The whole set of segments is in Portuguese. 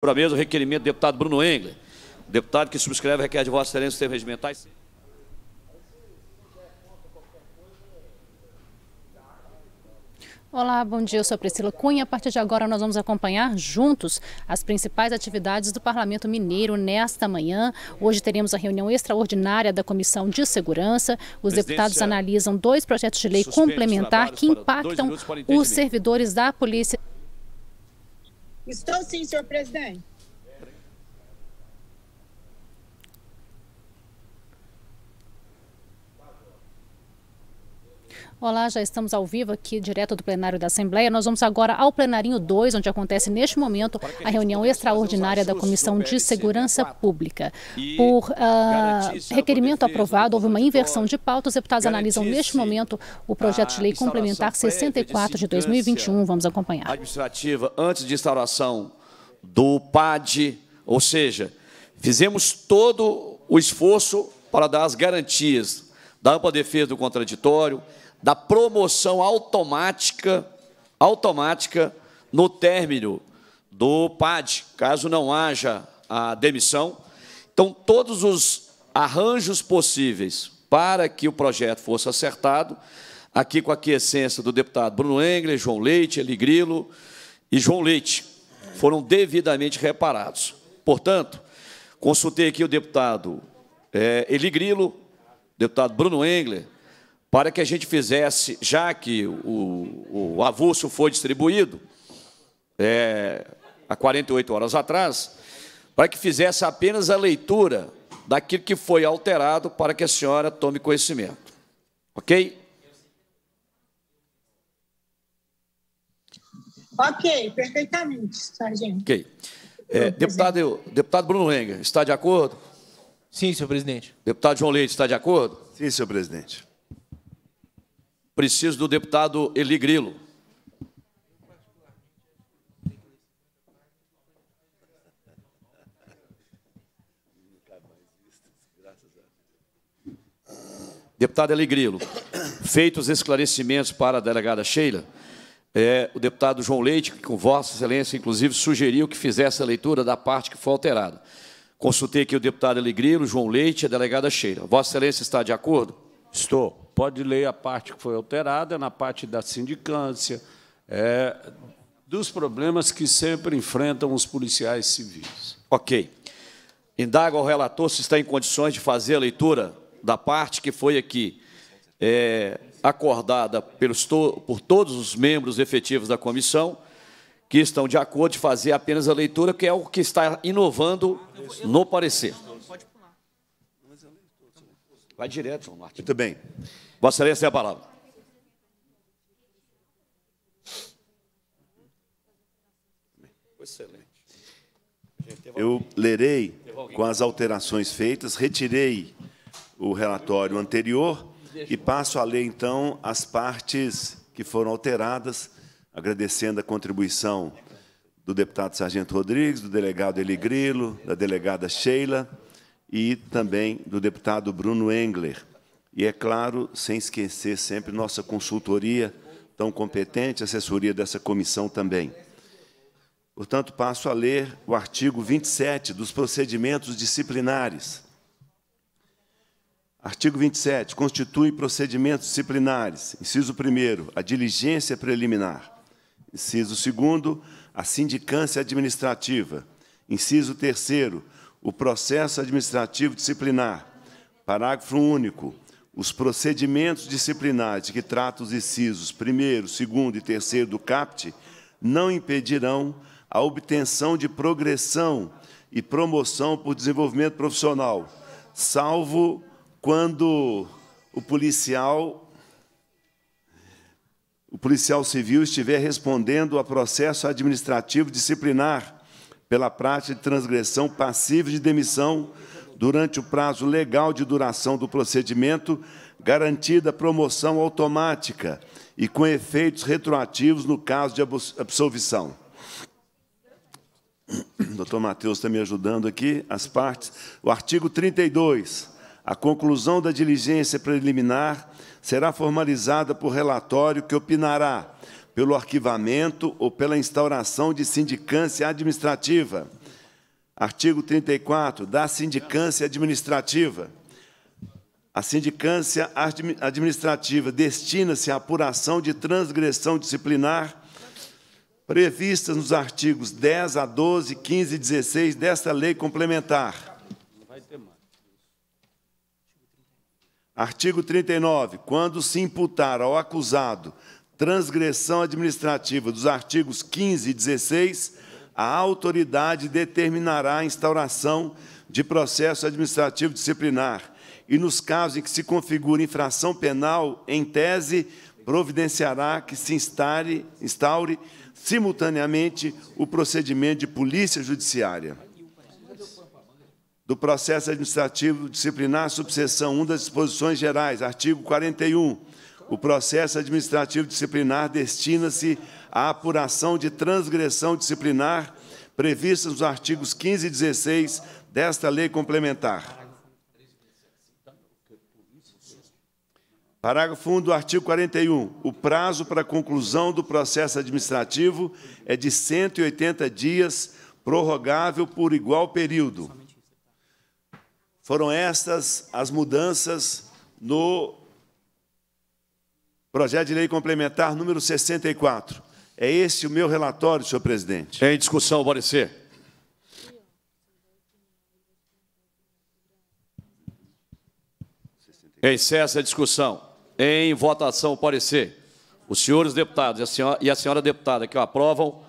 Para a mesa o requerimento do deputado Bruno Engler. Deputado que subscreve requer de Vossa Excelência os termos regimentais. Olá, bom dia. Eu sou a Priscila Cunha. A partir de agora, nós vamos acompanhar juntos as principais atividades do Parlamento Mineiro nesta manhã. Hoje teremos a reunião extraordinária da Comissão de Segurança. Os deputados analisam dois projetos de lei complementar que impactam os servidores da Polícia. Estou sim, senhor presidente. Olá, já estamos ao vivo aqui, direto do plenário da Assembleia. Nós vamos agora ao plenarinho 2, onde acontece neste momento a reunião extraordinária da Comissão de Segurança Pública. Por uh, requerimento aprovado, houve uma inversão de pauta. Os deputados analisam neste momento o projeto de lei complementar 64 de 2021. Vamos acompanhar. Administrativa antes de instauração do PAD, ou seja, fizemos todo o esforço para dar as garantias da ampla defesa do contraditório, da promoção automática, automática no término do PAD, caso não haja a demissão. Então, todos os arranjos possíveis para que o projeto fosse acertado, aqui com a quiescência do deputado Bruno Engler, João Leite, Eli Grilo e João Leite, foram devidamente reparados. Portanto, consultei aqui o deputado é, Eli Grilo, deputado Bruno Engler, para que a gente fizesse, já que o, o avulso foi distribuído é, há 48 horas atrás, para que fizesse apenas a leitura daquilo que foi alterado para que a senhora tome conhecimento. Ok? Ok, perfeitamente, sargento. Ok. É, deputado, deputado Bruno Renga, está de acordo? Sim, senhor presidente. Deputado João Leite, está de acordo? Sim, senhor presidente. Preciso do deputado Eli Grilo. Deputado Eli Grilo, feitos esclarecimentos para a delegada Sheila, é, o deputado João Leite, que com Vossa Excelência, inclusive, sugeriu que fizesse a leitura da parte que foi alterada. Consultei aqui o deputado Eligrilo, João Leite e a delegada Cheira. Vossa Excelência está de acordo? Estou pode ler a parte que foi alterada na parte da sindicância, é, dos problemas que sempre enfrentam os policiais civis. Ok. Indaga ao relator se está em condições de fazer a leitura da parte que foi aqui é, acordada pelos to por todos os membros efetivos da comissão, que estão de acordo de fazer apenas a leitura, que é o que está inovando no parecer. Vai direto, Martin. Muito bem. Vossa Excelência a palavra. Excelente. Eu lerei com as alterações feitas, retirei o relatório anterior e passo a ler, então, as partes que foram alteradas, agradecendo a contribuição do deputado Sargento Rodrigues, do delegado Eli Grilo, da delegada Sheila e também do deputado Bruno Engler. E, é claro, sem esquecer sempre nossa consultoria tão competente, assessoria dessa comissão também. Portanto, passo a ler o artigo 27 dos procedimentos disciplinares. Artigo 27. Constitui procedimentos disciplinares. Inciso 1 a diligência preliminar. Inciso 2 a sindicância administrativa. Inciso 3 o processo administrativo disciplinar. Parágrafo único os procedimentos disciplinares que tratam os incisos primeiro, segundo e terceiro do CAPT não impedirão a obtenção de progressão e promoção por desenvolvimento profissional, salvo quando o policial o policial civil estiver respondendo a processo administrativo disciplinar pela prática de transgressão passiva de demissão durante o prazo legal de duração do procedimento, garantida promoção automática e com efeitos retroativos no caso de absolvição. O doutor Matheus está me ajudando aqui, as partes. O artigo 32. A conclusão da diligência preliminar será formalizada por relatório que opinará pelo arquivamento ou pela instauração de sindicância administrativa Artigo 34, da sindicância administrativa. A sindicância administrativa destina-se à apuração de transgressão disciplinar previstas nos artigos 10 a 12, 15 e 16 desta lei complementar. Artigo 39. Quando se imputar ao acusado transgressão administrativa dos artigos 15 e 16 a autoridade determinará a instauração de processo administrativo disciplinar e, nos casos em que se configure infração penal, em tese, providenciará que se instaure, instaure simultaneamente o procedimento de polícia judiciária. Do processo administrativo disciplinar, subseção 1 das disposições gerais, artigo 41 o processo administrativo disciplinar destina-se à apuração de transgressão disciplinar prevista nos artigos 15 e 16 desta lei complementar. Parágrafo 1 do artigo 41. O prazo para conclusão do processo administrativo é de 180 dias, prorrogável por igual período. Foram estas as mudanças no Projeto de Lei Complementar número 64. É esse o meu relatório, senhor presidente. Em discussão, parecer. Em cessa a discussão. Em votação, parecer. Os senhores deputados e a senhora, e a senhora deputada que o aprovam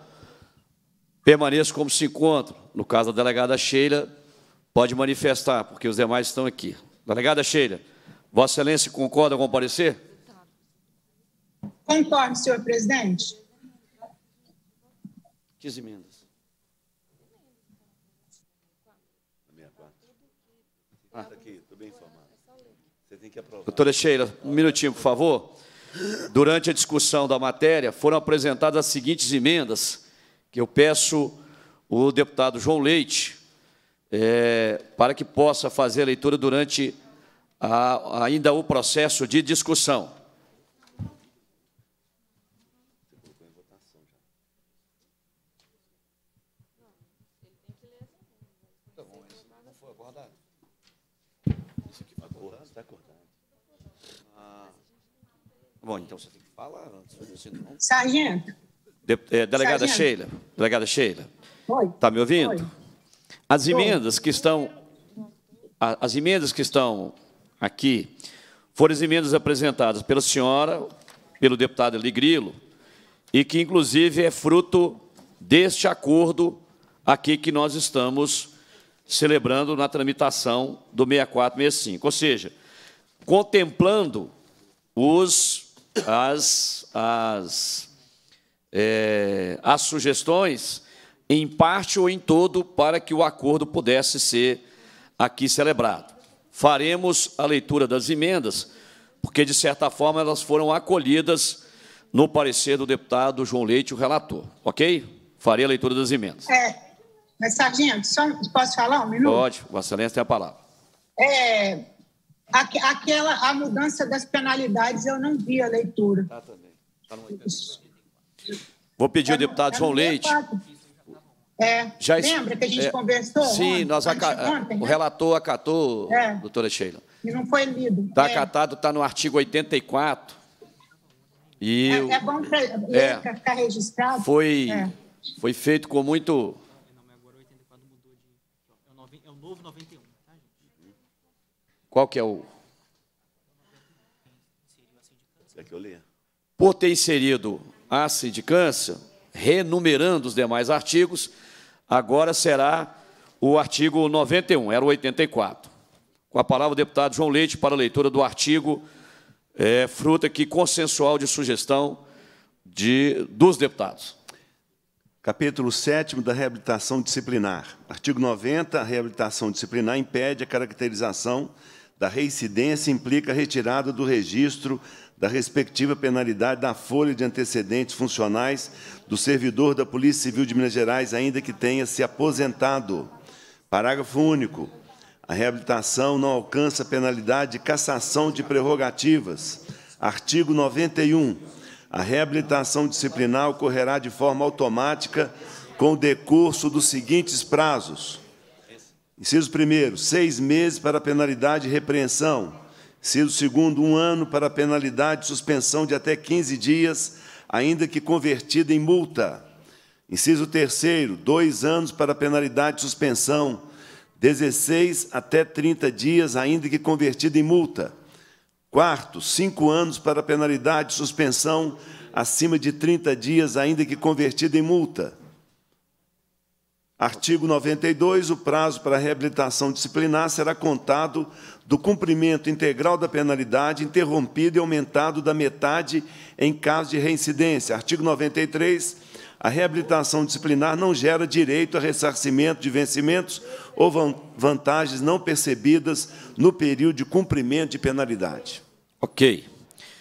permaneçam como se encontram. No caso da delegada Sheila, pode manifestar, porque os demais estão aqui. Delegada Sheila, Vossa Excelência concorda com o parecer? Concordo, senhor presidente. Quais emendas. Ah, tá aqui, estou bem informado. Você tem que aprovar. Doutora Sheila, um minutinho, por favor. Durante a discussão da matéria, foram apresentadas as seguintes emendas, que eu peço o deputado João Leite é, para que possa fazer a leitura durante a, ainda o processo de discussão. bom, então você tem que falar antes. Assim, Sargento. De, é, delegada Sargento. Sheila. Delegada Sheila. Oi. Está me ouvindo? Oi. As emendas Oi. que estão. As emendas que estão aqui foram as emendas apresentadas pela senhora, pelo deputado Eli Grilo, e que, inclusive, é fruto deste acordo aqui que nós estamos celebrando na tramitação do 6465. Ou seja, contemplando os as, as, é, as sugestões, em parte ou em todo, para que o acordo pudesse ser aqui celebrado. Faremos a leitura das emendas, porque, de certa forma, elas foram acolhidas no parecer do deputado João Leite, o relator. Ok? Farei a leitura das emendas. É, mas, só posso falar um minuto? Pode, Vossa Excelência tem a palavra. É, aquela a mudança das penalidades eu não vi a leitura. Tá também. Tá Vou pedir ao tá deputado João é Leite. É, Já lembra que a gente é, conversou? Sim, ontem, nós ontem, né? o relator acatou, é, doutora Sheila. E não foi lido. Está é. acatado, está no artigo 84. E é, é bom é. pra, ficar registrado. Foi, é. foi feito com muito Qual que é o... É que eu Por ter inserido a sindicância, renumerando os demais artigos, agora será o artigo 91, era o 84. Com a palavra o deputado João Leite para a leitura do artigo é, fruta que consensual de sugestão de, dos deputados. Capítulo 7 da reabilitação disciplinar. Artigo 90, a reabilitação disciplinar impede a caracterização da reincidência implica a retirada do registro da respectiva penalidade da folha de antecedentes funcionais do servidor da Polícia Civil de Minas Gerais, ainda que tenha se aposentado. Parágrafo único. A reabilitação não alcança penalidade de cassação de prerrogativas. Artigo 91. A reabilitação disciplinar ocorrerá de forma automática com o decurso dos seguintes prazos. Inciso primeiro, seis meses para a penalidade de repreensão. Inciso segundo, um ano para a penalidade de suspensão de até 15 dias, ainda que convertida em multa. Inciso terceiro, dois anos para a penalidade de suspensão, 16 até 30 dias, ainda que convertida em multa. Quarto, cinco anos para a penalidade de suspensão acima de 30 dias, ainda que convertida em multa. Artigo 92. O prazo para a reabilitação disciplinar será contado do cumprimento integral da penalidade, interrompido e aumentado da metade em caso de reincidência. Artigo 93. A reabilitação disciplinar não gera direito a ressarcimento de vencimentos ou vantagens não percebidas no período de cumprimento de penalidade. Ok.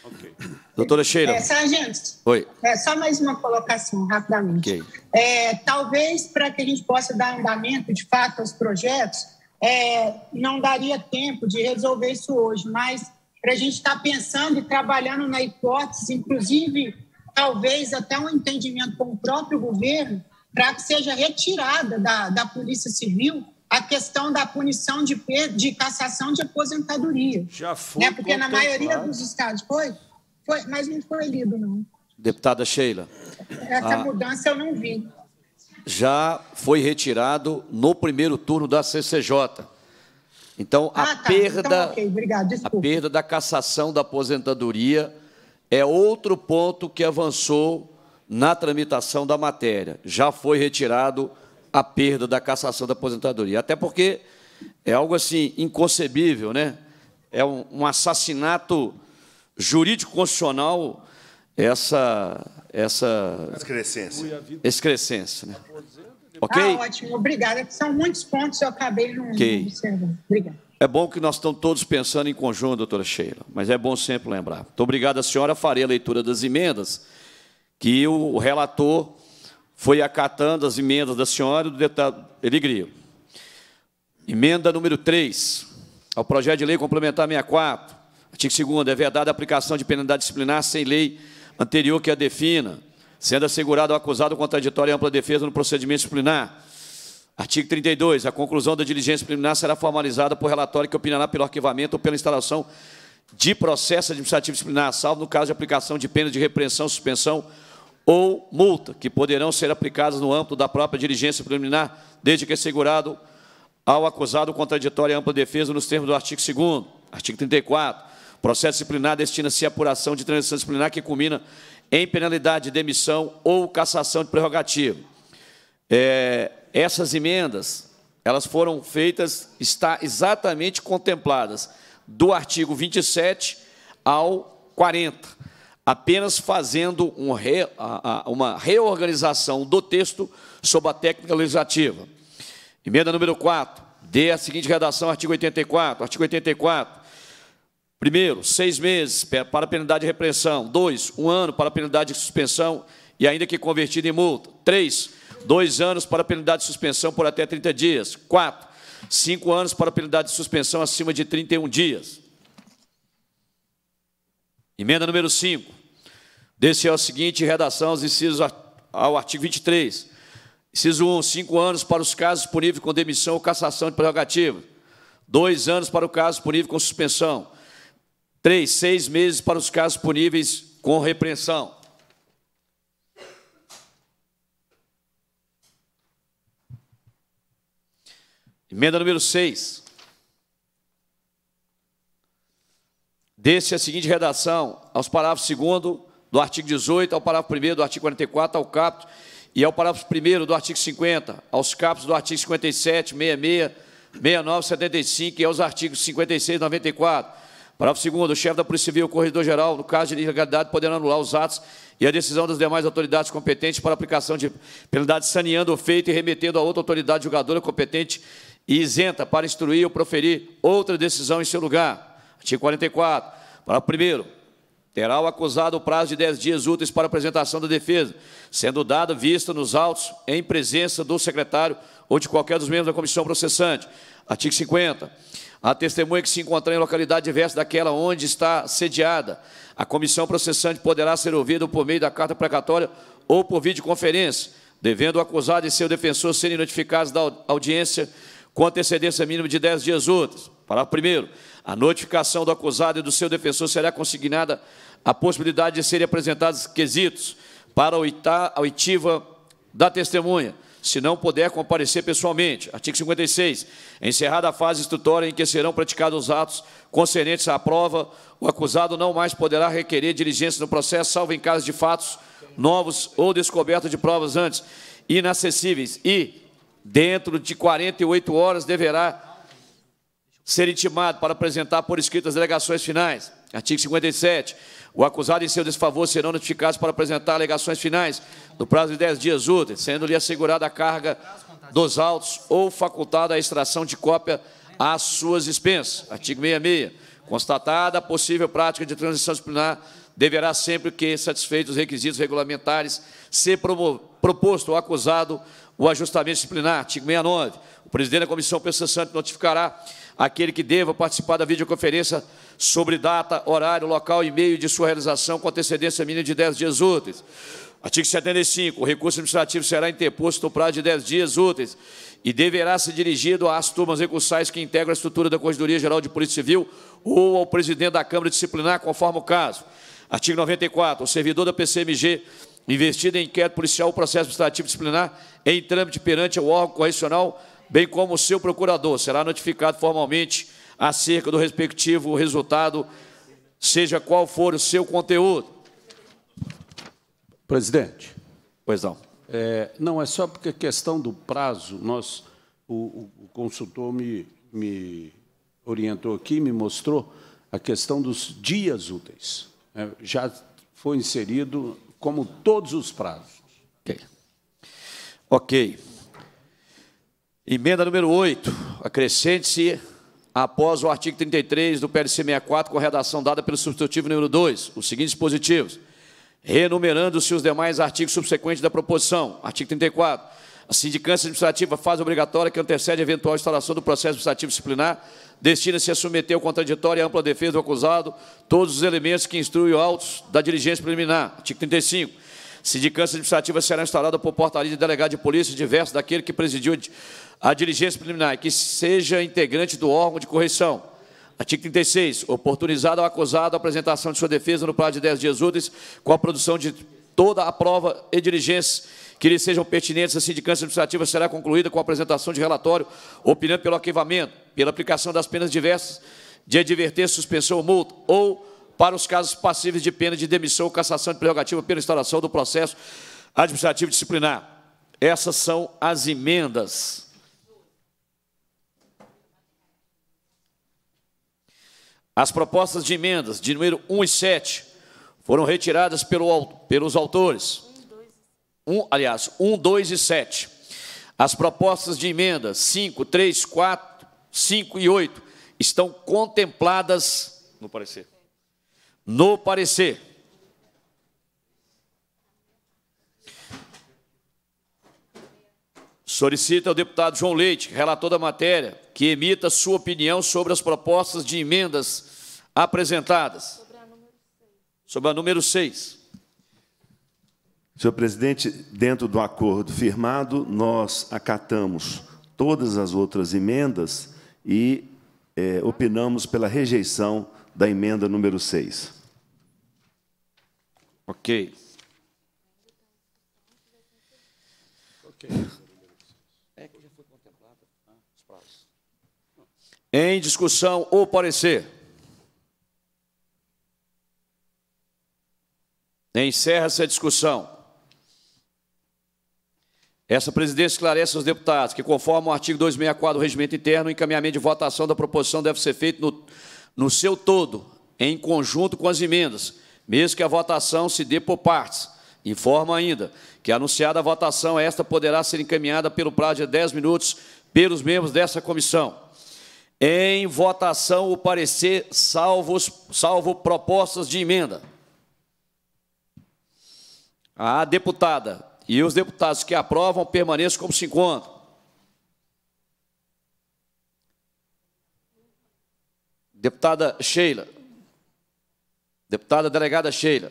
okay. Doutora Sheila. É, sargento. Oi. É, só mais uma colocação, rapidamente. Okay. É, talvez para que a gente possa dar andamento, de fato, aos projetos, é, não daria tempo de resolver isso hoje, mas para a gente estar tá pensando e trabalhando na hipótese, inclusive, talvez até um entendimento com o próprio governo, para que seja retirada da, da Polícia Civil a questão da punição de, de cassação de aposentadoria. Já foi. Né? Porque na maioria dos estados foi foi, mas não foi lido, não. Deputada Sheila. Essa a... mudança eu não vi. Já foi retirado no primeiro turno da CCJ. Então, ah, a, tá. perda, então, okay. Obrigado, a perda da cassação da aposentadoria é outro ponto que avançou na tramitação da matéria. Já foi retirado a perda da cassação da aposentadoria. Até porque é algo assim inconcebível, né? É um, um assassinato jurídico constitucional essa essa excrescência. Excrescência, né? OK? Ah, ótimo, obrigada. São muitos pontos eu acabei não okay. observando. Obrigada. É bom que nós estamos todos pensando em conjunto, doutora Sheila, mas é bom sempre lembrar. Muito obrigado à senhora, farei a leitura das emendas, que o relator foi acatando as emendas da senhora e do deputado Eligrio. Emenda número 3, ao projeto de lei complementar 64, Artigo 2 é verdade a aplicação de penalidade disciplinar sem lei anterior que a defina, sendo assegurado ao acusado contraditório e ampla defesa no procedimento disciplinar. Artigo 32. A conclusão da diligência preliminar será formalizada por relatório que opinará pelo arquivamento ou pela instalação de processo administrativo disciplinar, salvo no caso de aplicação de pena de repreensão, suspensão ou multa, que poderão ser aplicadas no âmbito da própria diligência preliminar, desde que assegurado ao acusado contraditório e ampla defesa nos termos do artigo 2 Artigo 34. Processo disciplinar destina-se à apuração de transição disciplinar que culmina em penalidade de demissão ou cassação de prerrogativa. É, essas emendas, elas foram feitas, está exatamente contempladas do artigo 27 ao 40, apenas fazendo um re, uma reorganização do texto sob a técnica legislativa. Emenda número 4, dê a seguinte redação, artigo 84. Artigo 84, Primeiro, seis meses para penalidade de repreensão. Dois, um ano para penalidade de suspensão e ainda que convertida em multa. Três, dois anos para penalidade de suspensão por até 30 dias. Quatro, cinco anos para penalidade de suspensão acima de 31 dias. Emenda número 5. Desse é o seguinte, redação aos incisos ao artigo 23. Inciso 1, um, cinco anos para os casos puníveis com demissão ou cassação de prerrogativa. Dois anos para o caso punível com suspensão Três, seis meses para os casos puníveis com repreensão. Emenda número seis. Desse a seguinte redação, aos parágrafos 2 do artigo 18, ao parágrafo 1 do artigo 44, ao caput e ao parágrafo 1 do artigo 50, aos capos do artigo 57, 66, 69, 75 e aos artigos 56 e 94 Parágrafo 2 o chefe da Polícia Civil, o corregedor-geral, no caso de ilegalidade, poderá anular os atos e a decisão das demais autoridades competentes para aplicação de penalidade saneando o feito e remetendo a outra autoridade julgadora competente e isenta para instruir ou proferir outra decisão em seu lugar. Artigo 44. Parágrafo 1 Terá o acusado o prazo de 10 dias úteis para apresentação da defesa, sendo dado vista nos autos em presença do secretário ou de qualquer dos membros da comissão processante. Artigo 50. A testemunha que se encontrar em localidade diversa daquela onde está sediada. A comissão processante poderá ser ouvida por meio da carta precatória ou por videoconferência, devendo o acusado e seu defensor serem notificados da audiência com antecedência mínima de 10 dias úteis. Parágrafo primeiro. A notificação do acusado e do seu defensor será consignada à possibilidade de serem apresentados quesitos para a oitiva da testemunha se não puder comparecer pessoalmente. Artigo 56. Encerrada a fase instrutória em que serão praticados os atos concernentes à prova, o acusado não mais poderá requerer diligência no processo, salvo em caso de fatos novos ou descoberta de provas antes inacessíveis. E, dentro de 48 horas, deverá ser intimado para apresentar por escrito as delegações finais. Artigo 57. O acusado em seu desfavor serão notificados para apresentar alegações finais no prazo de 10 dias úteis, sendo-lhe assegurada a carga dos autos ou facultada a extração de cópia às suas expensas. Artigo 66. Constatada a possível prática de transição disciplinar, deverá sempre que satisfeitos os requisitos regulamentares ser proposto ao acusado o ajustamento disciplinar. Artigo 69. O presidente da comissão processante notificará aquele que deva participar da videoconferência sobre data, horário, local e meio de sua realização com antecedência mínima de 10 dias úteis. Artigo 75. O recurso administrativo será interposto no prazo de 10 dias úteis e deverá ser dirigido às turmas recursais que integram a estrutura da Corregedoria Geral de Polícia Civil ou ao presidente da Câmara Disciplinar, conforme o caso. Artigo 94. O servidor da PCMG investido em inquérito policial ou processo administrativo disciplinar em trâmite perante o órgão correcional, bem como o seu procurador, será notificado formalmente acerca do respectivo resultado, seja qual for o seu conteúdo. Presidente. Pois não. É, não, é só porque a é questão do prazo, nós, o, o consultor me, me orientou aqui, me mostrou a questão dos dias úteis. É, já foi inserido como todos os prazos. Ok. Ok. Emenda número 8. Acrescente-se após o artigo 33 do PLC 64, com redação dada pelo substitutivo número 2, os seguintes dispositivos. Renumerando-se os demais artigos subsequentes da proposição. Artigo 34. A sindicância administrativa faz obrigatória que antecede a eventual instalação do processo administrativo disciplinar, destina-se a submeter ao contraditório e à ampla defesa do acusado todos os elementos que instruem autos da diligência preliminar. Artigo 35. Sindicância administrativa será instalada por portaria de delegado de polícia diverso daquele que presidiu a diligência preliminar, que seja integrante do órgão de correção. Artigo 36. Oportunizado ao acusado a apresentação de sua defesa no prazo de 10 dias úteis, com a produção de toda a prova e diligência que lhe sejam pertinentes, a sindicância administrativa será concluída com a apresentação de relatório, opinando pelo arquivamento, pela aplicação das penas diversas de adverter, suspensão ou multa, ou para os casos passíveis de pena de demissão ou cassação de prerrogativa pela instalação do processo administrativo disciplinar. Essas são as emendas As propostas de emendas de número 1 e 7 foram retiradas pelo, pelos autores. Um, aliás, 1, 2 e 7. As propostas de emendas 5, 3, 4, 5 e 8 estão contempladas no parecer. No parecer. Solicita ao deputado João Leite, relator da matéria, que emita sua opinião sobre as propostas de emendas apresentadas. Sobre a número 6. Senhor presidente, dentro do acordo firmado, nós acatamos todas as outras emendas e é, opinamos pela rejeição da emenda número 6. Ok. É ah, em discussão ou parecer? encerra essa discussão. Essa presidência esclarece aos deputados que, conforme o artigo 264 do Regimento Interno, o encaminhamento de votação da proposição deve ser feito no, no seu todo, em conjunto com as emendas, mesmo que a votação se dê por partes. Informa ainda que, anunciada a votação, esta poderá ser encaminhada pelo prazo de 10 minutos pelos membros dessa comissão. Em votação, o parecer, salvo, salvo propostas de emenda. A deputada e os deputados que aprovam permaneçam como se encontram. Deputada Sheila. Deputada delegada Sheila.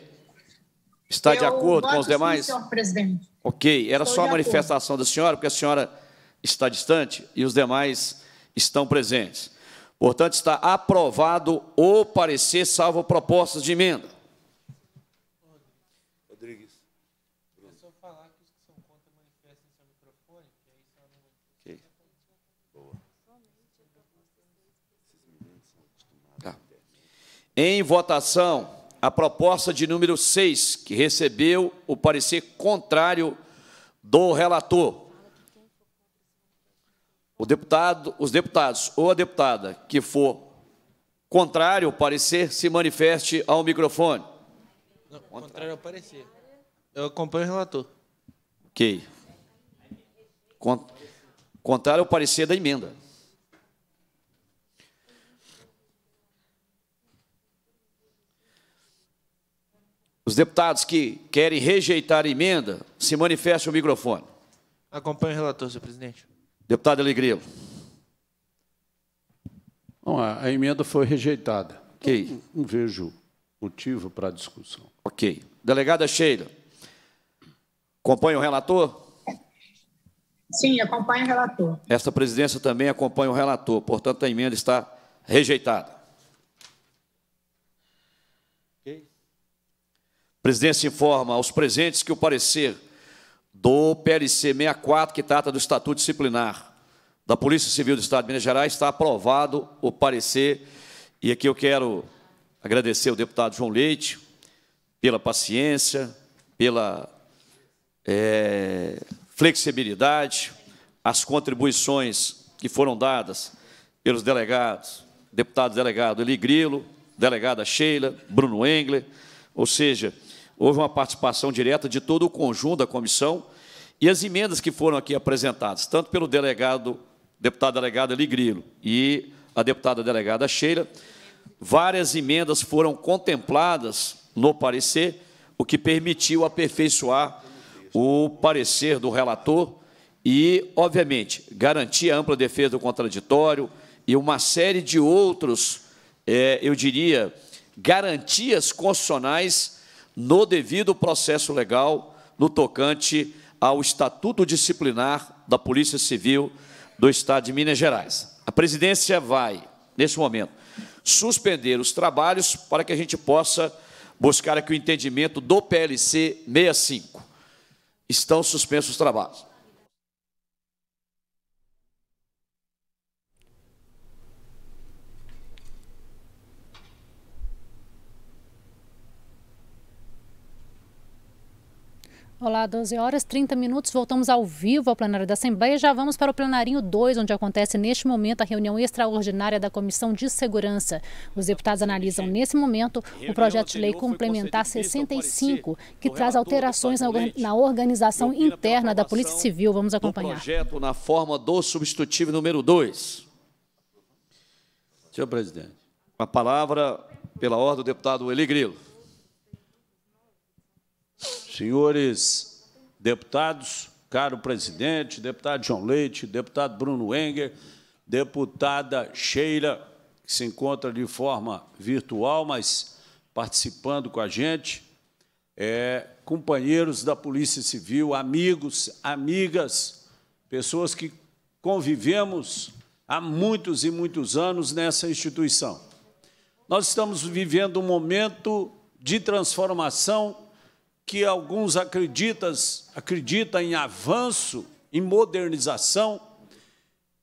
Está eu de acordo com os demais? Sim, senhor presidente. Ok. Era Estou só a manifestação acordo. da senhora, porque a senhora está distante e os demais estão presentes. Portanto, está aprovado o parecer, salvo propostas de emenda. Em votação, a proposta de número 6, que recebeu o parecer contrário do relator. O deputado, os deputados ou a deputada que for contrário ao parecer, se manifeste ao microfone. Não, contrário ao parecer. Eu acompanho o relator. Ok. Contrário ao parecer da emenda. Os deputados que querem rejeitar a emenda, se manifestem o microfone. Acompanhe o relator, senhor presidente. Deputado Alegria. Bom, a emenda foi rejeitada. Ok. Não, não vejo motivo para discussão. Ok. Delegada Sheila, acompanha o relator? Sim, acompanha o relator. Esta presidência também acompanha o relator, portanto, a emenda está rejeitada. presidência informa aos presentes que o parecer do PLC 64, que trata do Estatuto Disciplinar da Polícia Civil do Estado de Minas Gerais, está aprovado o parecer. E aqui eu quero agradecer ao deputado João Leite pela paciência, pela é, flexibilidade, as contribuições que foram dadas pelos delegados, deputado delegado Eli Grilo, delegada Sheila, Bruno Engler, ou seja, houve uma participação direta de todo o conjunto da comissão e as emendas que foram aqui apresentadas, tanto pelo delegado, deputado delegado Ligrilo e a deputada delegada Sheila, várias emendas foram contempladas no parecer, o que permitiu aperfeiçoar o parecer do relator e, obviamente, garantir a ampla defesa do contraditório e uma série de outros, é, eu diria, garantias constitucionais no devido processo legal no tocante ao Estatuto Disciplinar da Polícia Civil do Estado de Minas Gerais. A presidência vai, nesse momento, suspender os trabalhos para que a gente possa buscar aqui o entendimento do PLC 65. Estão suspensos os trabalhos. Olá, 12 horas 30 minutos. Voltamos ao vivo ao plenário da Assembleia. Já vamos para o plenarinho 2, onde acontece neste momento a reunião extraordinária da Comissão de Segurança. Os deputados analisam nesse momento o projeto de lei complementar 65, que traz alterações na organização interna da Polícia Civil. Vamos acompanhar. projeto na forma do substitutivo número 2. Senhor presidente, a palavra pela ordem do deputado Eli Grilo senhores deputados, caro presidente, deputado João Leite, deputado Bruno Enger, deputada Sheila, que se encontra de forma virtual, mas participando com a gente, é, companheiros da Polícia Civil, amigos, amigas, pessoas que convivemos há muitos e muitos anos nessa instituição. Nós estamos vivendo um momento de transformação que alguns acreditas, acreditam em avanço, em modernização,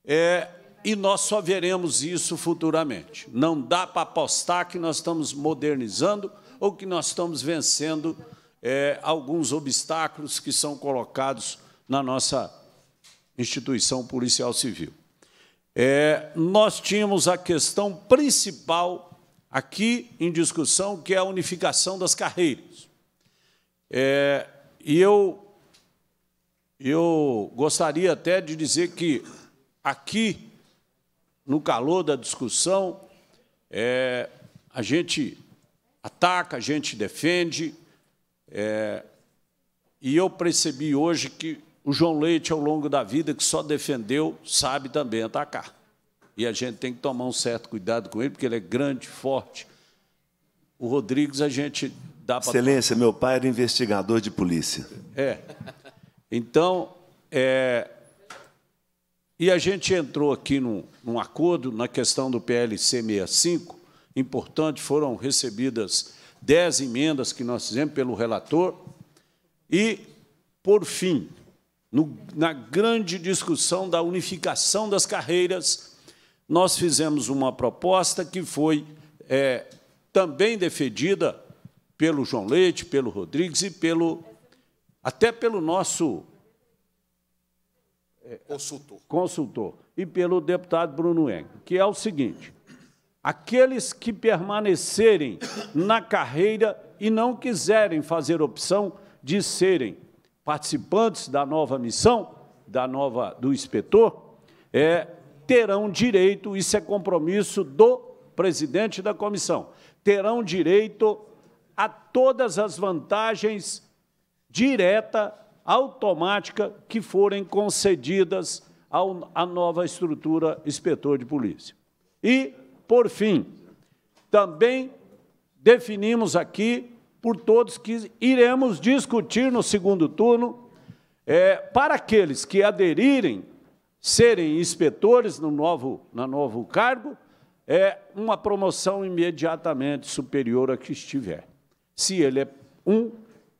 é, e nós só veremos isso futuramente. Não dá para apostar que nós estamos modernizando ou que nós estamos vencendo é, alguns obstáculos que são colocados na nossa instituição policial civil. É, nós tínhamos a questão principal aqui em discussão, que é a unificação das carreiras. É, e eu, eu gostaria até de dizer que aqui, no calor da discussão, é, a gente ataca, a gente defende, é, e eu percebi hoje que o João Leite, ao longo da vida, que só defendeu, sabe também atacar. E a gente tem que tomar um certo cuidado com ele, porque ele é grande, forte. O Rodrigues, a gente Dá Excelência, meu pai era investigador de polícia. É. Então, é... e a gente entrou aqui num, num acordo na questão do PLC 65. Importante, foram recebidas dez emendas que nós fizemos pelo relator. E, por fim, no, na grande discussão da unificação das carreiras, nós fizemos uma proposta que foi é, também defendida pelo João Leite, pelo Rodrigues e pelo até pelo nosso é, consultor. consultor e pelo deputado Bruno Eng, que é o seguinte: aqueles que permanecerem na carreira e não quiserem fazer opção de serem participantes da nova missão, da nova do inspetor, é, terão direito, isso é compromisso do presidente da comissão, terão direito a todas as vantagens direta, automática, que forem concedidas à nova estrutura inspetor de polícia. E, por fim, também definimos aqui, por todos que iremos discutir no segundo turno, é, para aqueles que aderirem, serem inspetores no novo, no novo cargo, é uma promoção imediatamente superior a que estiver. Se ele é um,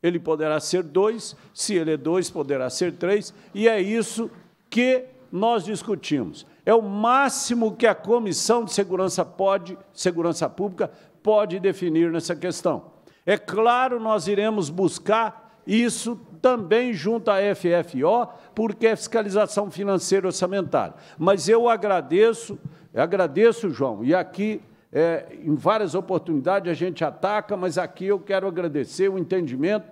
ele poderá ser dois, se ele é dois, poderá ser três, e é isso que nós discutimos. É o máximo que a Comissão de Segurança pode, Segurança Pública, pode definir nessa questão. É claro, nós iremos buscar isso também junto à FFO, porque é fiscalização financeira orçamentária. Mas eu agradeço, agradeço, João, e aqui é, em várias oportunidades a gente ataca, mas aqui eu quero agradecer o entendimento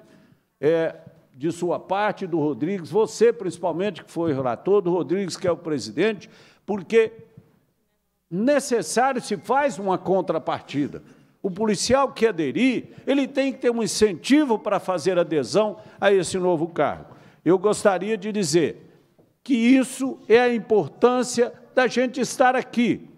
é, de sua parte, do Rodrigues, você principalmente, que foi relator, do Rodrigues, que é o presidente, porque necessário se faz uma contrapartida. O policial que aderir, ele tem que ter um incentivo para fazer adesão a esse novo cargo. Eu gostaria de dizer que isso é a importância da gente estar aqui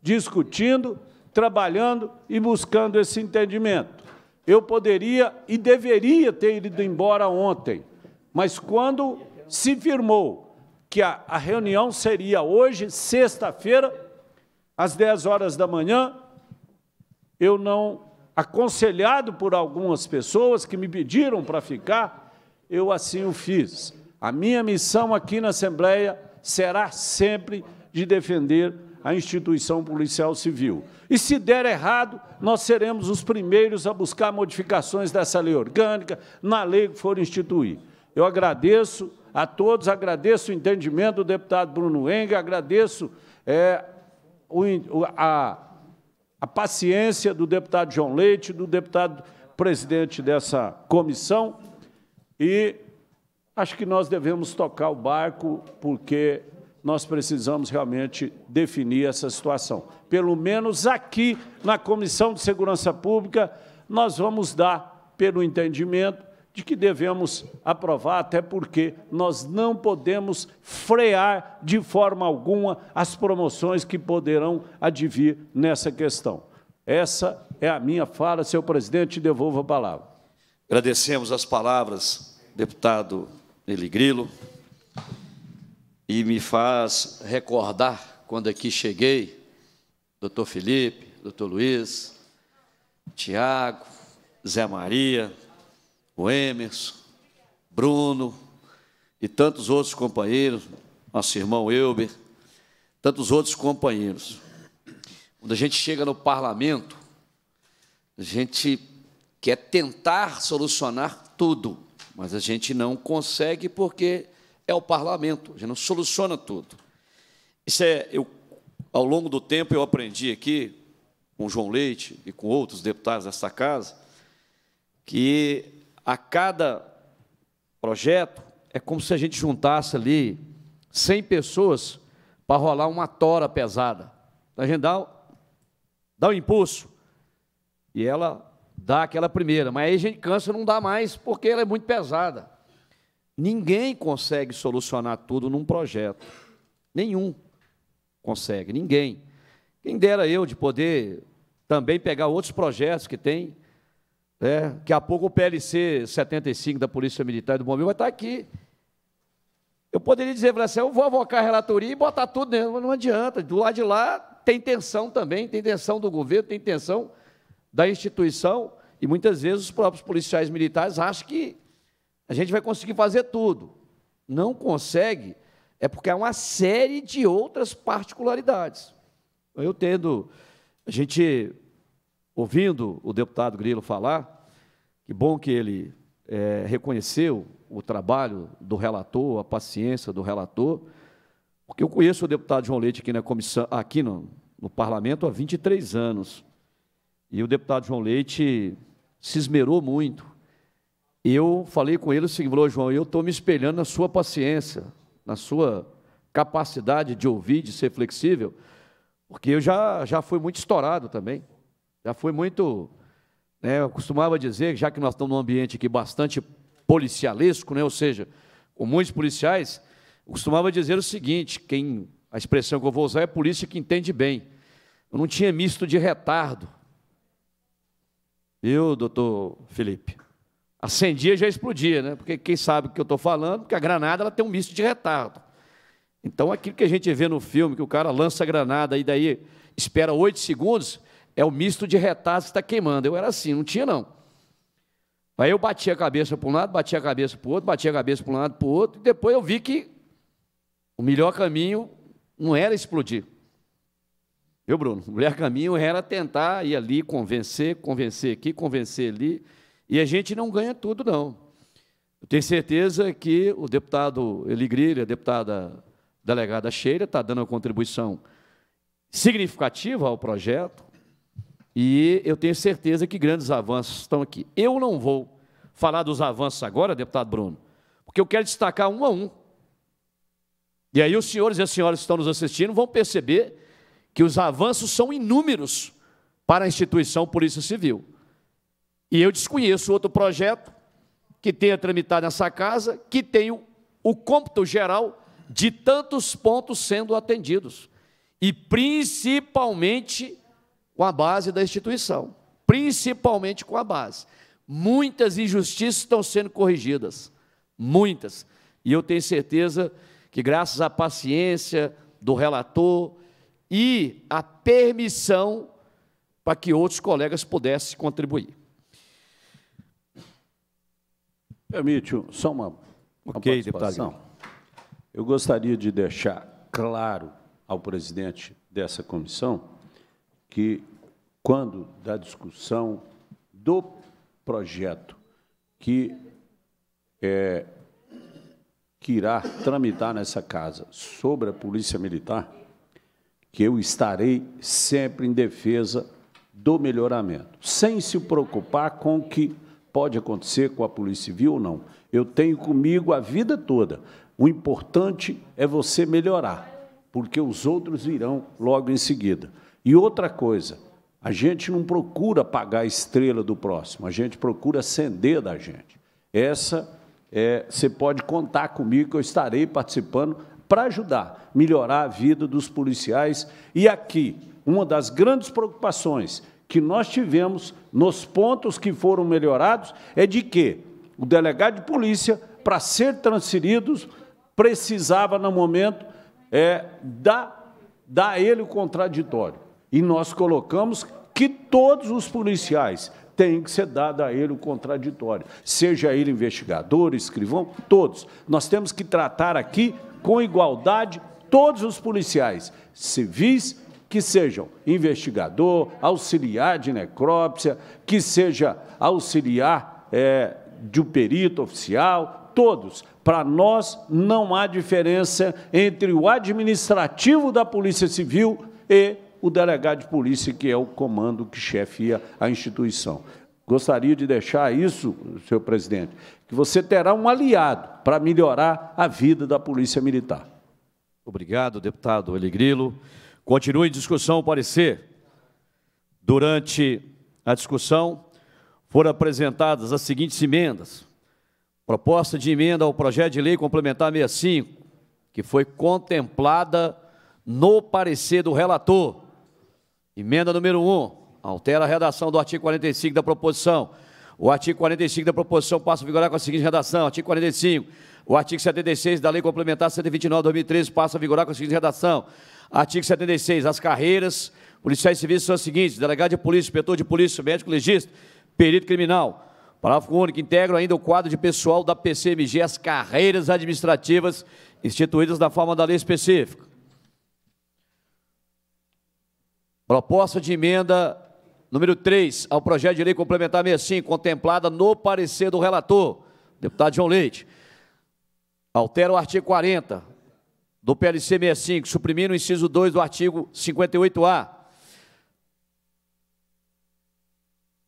discutindo trabalhando e buscando esse entendimento. Eu poderia e deveria ter ido embora ontem, mas quando se firmou que a, a reunião seria hoje, sexta-feira, às 10 horas da manhã, eu não, aconselhado por algumas pessoas que me pediram para ficar, eu assim o fiz. A minha missão aqui na Assembleia será sempre de defender a instituição policial civil. E se der errado, nós seremos os primeiros a buscar modificações dessa lei orgânica, na lei que for instituir. Eu agradeço a todos, agradeço o entendimento do deputado Bruno Eng, agradeço é, o, a, a paciência do deputado João Leite, do deputado presidente dessa comissão, e acho que nós devemos tocar o barco, porque nós precisamos realmente definir essa situação. Pelo menos aqui, na Comissão de Segurança Pública, nós vamos dar pelo entendimento de que devemos aprovar, até porque nós não podemos frear de forma alguma as promoções que poderão advir nessa questão. Essa é a minha fala. Senhor presidente, devolvo a palavra. Agradecemos as palavras, deputado Eli Grilo e me faz recordar quando aqui cheguei, doutor Felipe, doutor Luiz, Tiago, Zé Maria, o Emerson, Bruno e tantos outros companheiros, nosso irmão Elber, tantos outros companheiros. Quando a gente chega no parlamento, a gente quer tentar solucionar tudo, mas a gente não consegue porque é o parlamento, a gente não soluciona tudo. Isso é, eu, ao longo do tempo, eu aprendi aqui, com João Leite e com outros deputados dessa casa, que a cada projeto é como se a gente juntasse ali 100 pessoas para rolar uma tora pesada. A gente dá, dá um impulso e ela dá aquela primeira, mas aí a gente cansa não dá mais porque ela é muito pesada. Ninguém consegue solucionar tudo num projeto. Nenhum consegue, ninguém. Quem dera eu de poder também pegar outros projetos que tem. Né? Daqui a pouco o PLC 75 da Polícia Militar e do Bombeiro vai estar aqui. Eu poderia dizer para assim, você, eu vou avocar a relatoria e botar tudo dentro, mas não adianta. Do lado de lá tem tensão também, tem tensão do governo, tem tensão da instituição, e muitas vezes os próprios policiais militares acham que a gente vai conseguir fazer tudo. Não consegue, é porque há uma série de outras particularidades. Eu tendo, a gente ouvindo o deputado Grilo falar, que bom que ele é, reconheceu o trabalho do relator, a paciência do relator, porque eu conheço o deputado João Leite aqui na comissão, aqui no, no parlamento há 23 anos. E o deputado João Leite se esmerou muito eu falei com ele o seguinte: falou, João, eu estou me espelhando na sua paciência, na sua capacidade de ouvir, de ser flexível, porque eu já, já fui muito estourado também, já fui muito. Né, eu costumava dizer, já que nós estamos num ambiente aqui bastante policialesco, né, ou seja, com muitos policiais, eu costumava dizer o seguinte: quem a expressão que eu vou usar é polícia que entende bem. Eu não tinha misto de retardo. Eu, doutor Felipe? acendia já explodia, né? Porque quem sabe o que eu estou falando, porque a granada ela tem um misto de retardo. Então, aquilo que a gente vê no filme, que o cara lança a granada e daí espera oito segundos, é o misto de retardo que está queimando. Eu era assim, não tinha não. Aí eu batia a cabeça para um lado, batia a cabeça para o outro, batia a cabeça para um lado, para o outro, e depois eu vi que o melhor caminho não era explodir. Viu, Bruno? O melhor caminho era tentar ir ali, convencer, convencer aqui, convencer ali, e a gente não ganha tudo, não. Eu tenho certeza que o deputado Eli a deputada delegada Cheira, está dando uma contribuição significativa ao projeto, e eu tenho certeza que grandes avanços estão aqui. Eu não vou falar dos avanços agora, deputado Bruno, porque eu quero destacar um a um. E aí os senhores e as senhoras que estão nos assistindo vão perceber que os avanços são inúmeros para a instituição Polícia Civil. E eu desconheço outro projeto que tenha tramitado nessa casa, que tenha o, o cômputo geral de tantos pontos sendo atendidos. E principalmente com a base da instituição. Principalmente com a base. Muitas injustiças estão sendo corrigidas. Muitas. E eu tenho certeza que, graças à paciência do relator e à permissão para que outros colegas pudessem contribuir. Permite só uma, uma okay, participação. Deputado. Eu gostaria de deixar claro ao presidente dessa comissão que, quando da discussão do projeto que, é, que irá tramitar nessa casa sobre a Polícia Militar, que eu estarei sempre em defesa do melhoramento, sem se preocupar com que pode acontecer com a Polícia Civil ou não. Eu tenho comigo a vida toda. O importante é você melhorar, porque os outros virão logo em seguida. E outra coisa, a gente não procura pagar a estrela do próximo, a gente procura acender da gente. Essa é, você pode contar comigo que eu estarei participando para ajudar, melhorar a vida dos policiais. E aqui, uma das grandes preocupações que nós tivemos nos pontos que foram melhorados é de que o delegado de polícia, para ser transferido, precisava, no momento, é, dar, dar a ele o contraditório. E nós colocamos que todos os policiais têm que ser dado a ele o contraditório, seja ele investigador, escrivão, todos. Nós temos que tratar aqui com igualdade todos os policiais, civis, que sejam investigador, auxiliar de necrópsia, que seja auxiliar é, de um perito oficial, todos. Para nós não há diferença entre o administrativo da Polícia Civil e o delegado de polícia, que é o comando que chefia a instituição. Gostaria de deixar isso, senhor presidente, que você terá um aliado para melhorar a vida da Polícia Militar. Obrigado, deputado Eligrilo. Continua em discussão o parecer. Durante a discussão, foram apresentadas as seguintes emendas. Proposta de emenda ao projeto de lei complementar 65, que foi contemplada no parecer do relator. Emenda número 1, altera a redação do artigo 45 da proposição. O artigo 45 da proposição passa a vigorar com a seguinte redação. Artigo 45. O artigo 76 da Lei Complementar 129 de 2013 passa a vigorar com a seguinte redação. Artigo 76. As carreiras policiais civis são as seguintes: delegado de polícia, inspetor de polícia, médico legista, perito criminal. Parágrafo único. Integram ainda o quadro de pessoal da PCMG as carreiras administrativas instituídas na forma da lei específica. Proposta de emenda número 3 ao projeto de lei complementar 65, contemplada no parecer do relator, deputado João Leite. Altera o artigo 40 do PLC 65, suprimindo o inciso 2 do artigo 58A.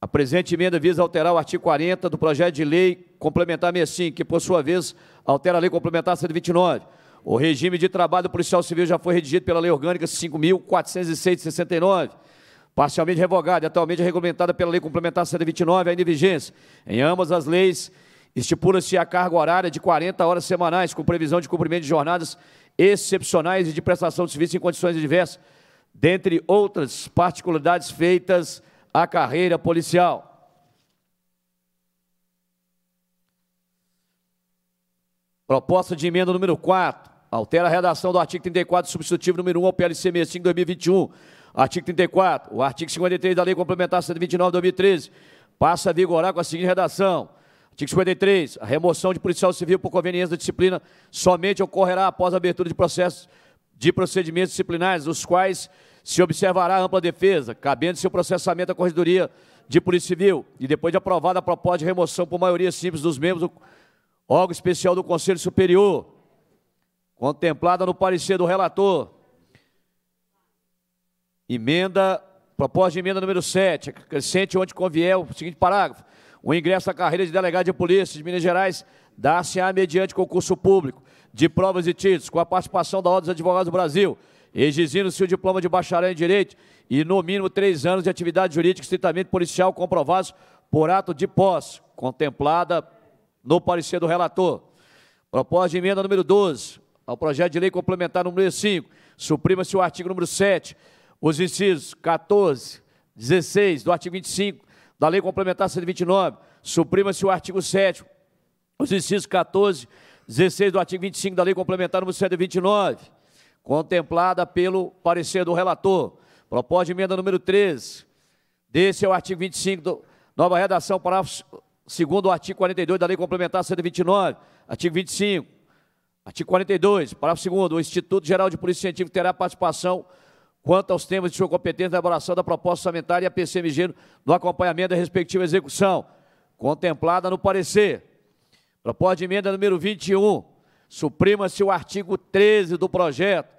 A presente emenda visa alterar o artigo 40 do projeto de lei complementar 65, que, por sua vez, altera a lei complementar 129. O regime de trabalho do policial civil já foi redigido pela Lei Orgânica 5.406 de 69, parcialmente revogada e atualmente regulamentada pela Lei Complementar 129, ainda em vigência. Em ambas as leis, estipula-se a carga horária de 40 horas semanais, com previsão de cumprimento de jornadas excepcionais e de prestação de serviço em condições adversas, dentre outras particularidades feitas à carreira policial. Proposta de emenda número 4. Altera a redação do artigo 34, substitutivo número 1 ao PLC 65 2021. Artigo 34. O artigo 53 da Lei Complementar 129 2013 passa a vigorar com a seguinte redação. Artigo 53. A remoção de policial civil por conveniência da disciplina somente ocorrerá após a abertura de processos de procedimentos disciplinares, os quais se observará ampla defesa, cabendo seu processamento à corregedoria de Polícia Civil e depois de aprovada a proposta de remoção por maioria simples dos membros do órgão especial do Conselho Superior, contemplada no parecer do relator. Emenda, proposta de emenda número 7, acrescente onde convier o seguinte parágrafo. O ingresso à carreira de delegado de polícia de Minas Gerais dá-se a mediante concurso público de provas e títulos, com a participação da Ordem dos Advogados do Brasil, exigindo-se o diploma de bacharel em Direito e, no mínimo, três anos de atividade jurídica estritamente policial comprovados por ato de posse, contemplada no parecer do relator. Proposta de emenda número 12 ao projeto de lei complementar número 5. Suprima-se o artigo número 7, os incisos 14, 16 do artigo 25 da Lei Complementar 129, suprima-se o artigo 7 os incisos 14, 16 do artigo 25 da Lei Complementar número 129, contemplada pelo parecer do relator. Proposta de emenda número 13. Desse é o artigo 25, do, nova redação, parágrafo 2 do artigo 42 da Lei Complementar 129, artigo 25. Artigo 42, parágrafo 2 o Instituto Geral de Polícia Científica terá participação quanto aos temas de sua competência na elaboração da proposta orçamentária e a PCMG no acompanhamento da respectiva execução, contemplada no parecer. Proposta de emenda número 21, suprima-se o artigo 13 do projeto,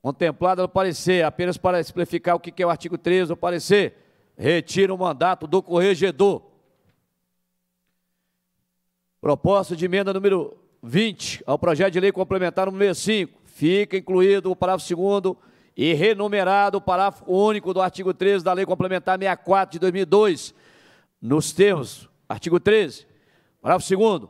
contemplada no parecer, apenas para simplificar o que é o artigo 13 do parecer, retira o mandato do corregedor. Proposta de emenda número 20 ao projeto de lei complementar número 65, fica incluído o parágrafo 2 e renumerado o parágrafo único do artigo 13 da Lei Complementar 64 de 2002, nos termos, artigo 13, parágrafo 2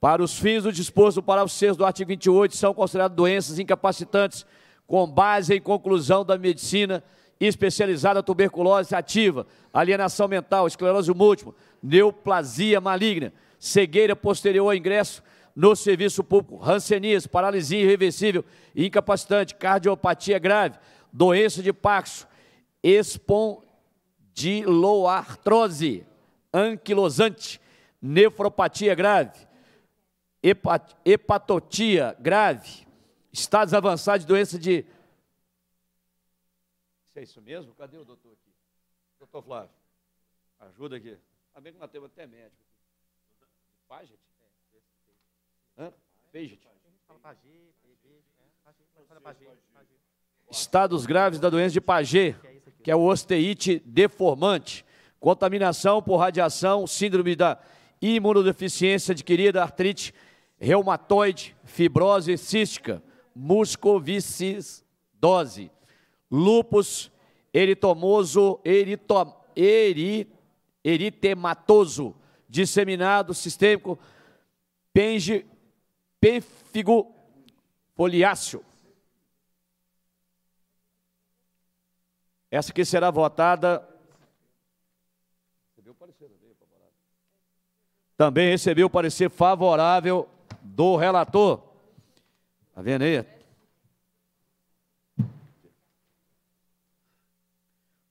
para os fins do disposto do parágrafo 6 do artigo 28, são consideradas doenças incapacitantes com base em conclusão da medicina especializada tuberculose ativa, alienação mental, esclerose múltipla, neoplasia maligna, cegueira posterior ao ingresso no serviço público, rancenias, paralisia irreversível, incapacitante, cardiopatia grave, doença de Paxo, espondiloartrose, anquilosante, nefropatia grave, hepat hepatotia grave, estados avançados de doença de... Isso é isso mesmo? Cadê o doutor aqui? Doutor Flávio, ajuda aqui. Também que nós temos até médico. Página. gente. Estados graves da doença de Paget, que é o osteite deformante, contaminação por radiação, síndrome da imunodeficiência adquirida, artrite reumatoide, fibrose cística, muscovicidose, lupus eritomoso, eritom, eri, eritematoso, disseminado, sistêmico, penge pêfigo foliáceo. Essa aqui será votada. Né? Também recebeu o parecer favorável do relator. Está vendo aí?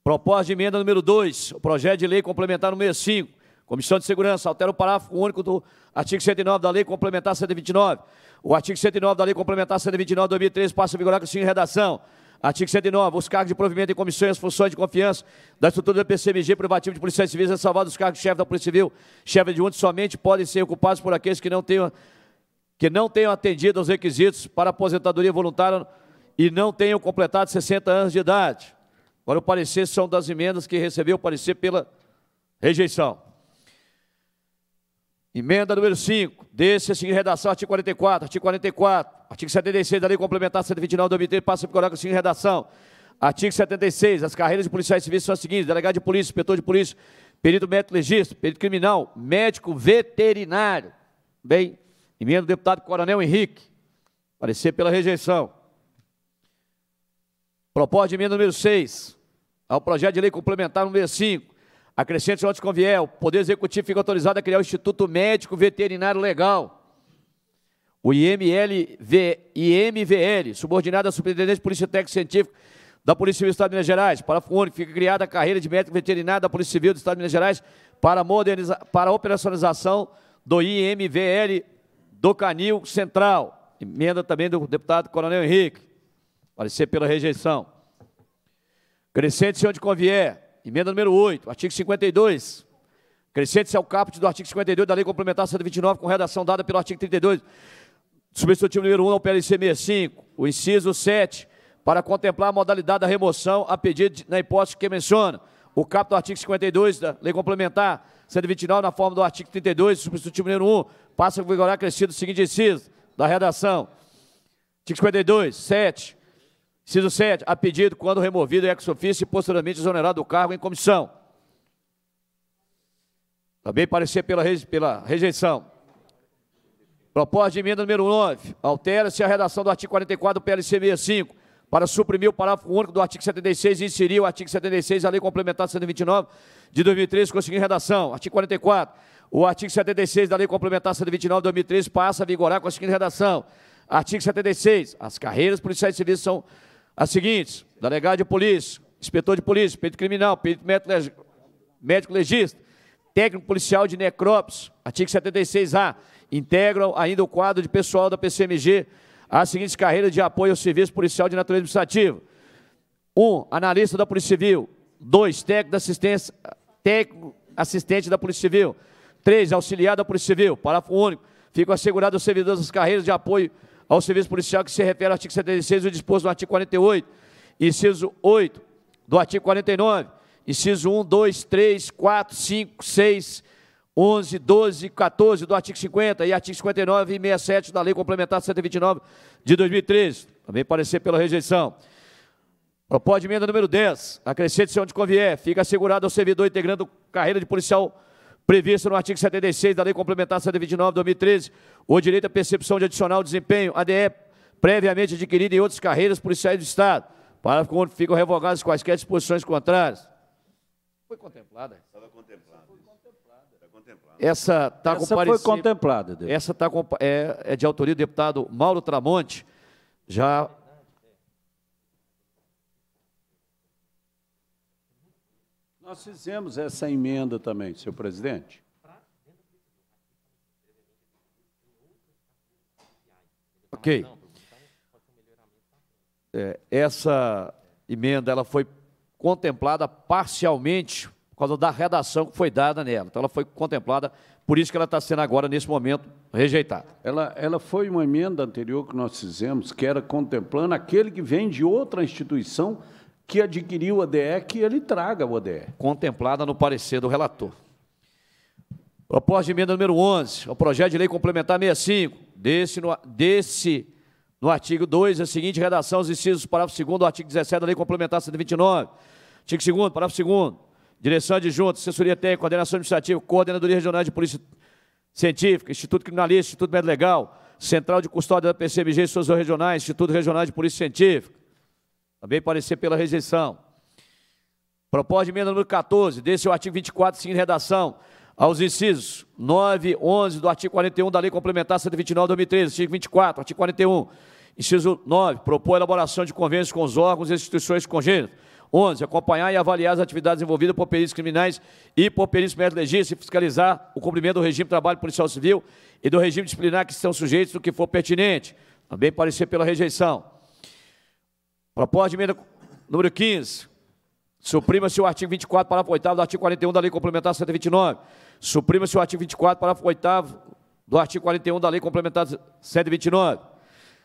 Proposta de emenda número 2, o projeto de lei complementar número 5 Comissão de Segurança altera o parágrafo único do artigo 109 da Lei Complementar 129. O artigo 109 da Lei Complementar 129 de 2013 passa a vigorar com o em redação. Artigo 109. Os cargos de provimento em comissões, funções de confiança da estrutura da PCMG privativa de policiais civis, salvados os cargos de chefe da Polícia Civil, chefe de UNT, somente podem ser ocupados por aqueles que não tenham, que não tenham atendido aos requisitos para aposentadoria voluntária e não tenham completado 60 anos de idade. Agora, o parecer são das emendas que recebeu o parecer pela rejeição. Emenda número 5, desse a seguir redação, artigo 44, artigo 44, artigo 76 da Lei Complementar 129 do MT, passa por colocar assim, redação. Artigo 76, as carreiras de policiais civis são as seguintes, delegado de polícia, inspetor de polícia, perito médico legista, perito criminal, médico veterinário. Bem, emenda do deputado Coronel Henrique, parecer pela rejeição. Proposta de emenda número 6, ao projeto de lei complementar número 5, Acrescente João de Conviel, o Poder Executivo fica autorizado a criar o Instituto Médico Veterinário Legal, o IMLV, IMVL, subordinado à Superintendência de Polícia Técnica Científica da Polícia Civil do Estado de Minas Gerais. Para único fica criada a carreira de médico veterinário da Polícia Civil do Estado de Minas Gerais para, moderniza, para a operacionalização do IMVL do Canil Central. Emenda também do deputado Coronel Henrique. Parecer pela rejeição. Crescente Senhor de Convier Emenda número 8, artigo 52. Crescente-se ao caput do artigo 52 da Lei Complementar 129, com redação dada pelo artigo 32, substitutivo número 1 ao PLC 65, o inciso 7, para contemplar a modalidade da remoção a pedido de, na hipótese que menciona. O caput do artigo 52 da Lei Complementar 129, na forma do artigo 32, substitutivo número 1, passa a vigorar crescido o seguinte inciso da redação. Artigo 52, 7, Inciso 7. A pedido, quando removido é ex officio e posteriormente exonerado do cargo em comissão. Também parecer pela, pela rejeição. Proposta de emenda número 9. Altera-se a redação do artigo 44 do PLC 65 para suprimir o parágrafo único do artigo 76 e inserir o artigo 76 da Lei Complementar 129 de 2013, conseguindo redação. Artigo 44. O artigo 76 da Lei Complementar 129 de 2013 passa a vigorar, conseguindo redação. Artigo 76. As carreiras policiais civis são as seguintes: delegado de polícia, inspetor de polícia, perito criminal, perito médico legista, técnico policial de necrópsis, artigo 76A, integram ainda o quadro de pessoal da PCMG as seguintes carreiras de apoio ao serviço policial de natureza administrativa. 1. Um, analista da Polícia Civil. 2. Técnico, técnico assistente da Polícia Civil. 3. Auxiliar da Polícia Civil. Parágrafo único. Ficam assegurados os servidores das carreiras de apoio ao serviço policial que se refere ao artigo 76 o disposto no artigo 48, inciso 8 do artigo 49, inciso 1, 2, 3, 4, 5, 6, 11, 12, 14 do artigo 50 e artigo 59 e 67 da Lei Complementar 129 de 2013. Também parecer pela rejeição. Propósito de emenda número 10. Acrescente-se onde convier. Fica assegurado ao servidor integrando carreira de policial previsto no artigo 76 da Lei Complementar 129 de 2013, o direito à percepção de adicional desempenho, ADE, previamente adquirido em outras carreiras policiais do Estado, para quando ficam revogadas quaisquer disposições contrárias. Foi contemplada. Estava contemplada. Essa está com parecer, foi contemplada. Deus. Essa está com, é, é de autoria do deputado Mauro Tramonte, já Nós fizemos essa emenda também, senhor presidente. Ok. É, essa emenda ela foi contemplada parcialmente por causa da redação que foi dada nela. Então, ela foi contemplada, por isso que ela está sendo agora, nesse momento, rejeitada. Ela, ela foi uma emenda anterior que nós fizemos, que era contemplando aquele que vem de outra instituição que adquiriu o ADE, que ele traga o ADE. Contemplada no parecer do relator. Proposta de emenda número 11 ao projeto de lei complementar 65, desse no, desse no artigo 2, a seguinte redação os incisos, parágrafo 2 do artigo 17 da lei complementar 129, artigo 2 parágrafo 2 direção adjunta, assessoria técnica, coordenação administrativa, coordenadoria regional de polícia científica, Instituto Criminalista, Instituto Médio Legal, Central de Custódia da PCMG e suas regionais, Instituto Regional de Polícia Científica, também pode ser pela rejeição. Proposta de emenda número 14, desse o artigo 24, sim, redação, aos incisos 9, 11 do artigo 41 da Lei Complementar 129 de 2013, artigo 24, artigo 41, inciso 9, propor a elaboração de convênios com os órgãos e instituições congêneres. 11. Acompanhar e avaliar as atividades envolvidas por peritos criminais e por peritos médicos legistas e fiscalizar o cumprimento do regime de trabalho policial civil e do regime disciplinar que estão sujeitos do que for pertinente. Também parecer pela rejeição. Proposta de emenda número 15. Suprima-se o artigo 24, parágrafo 8 do artigo 41 da Lei Complementar 129. Suprima-se o artigo 24, parágrafo 8 do artigo 41 da Lei Complementar 129.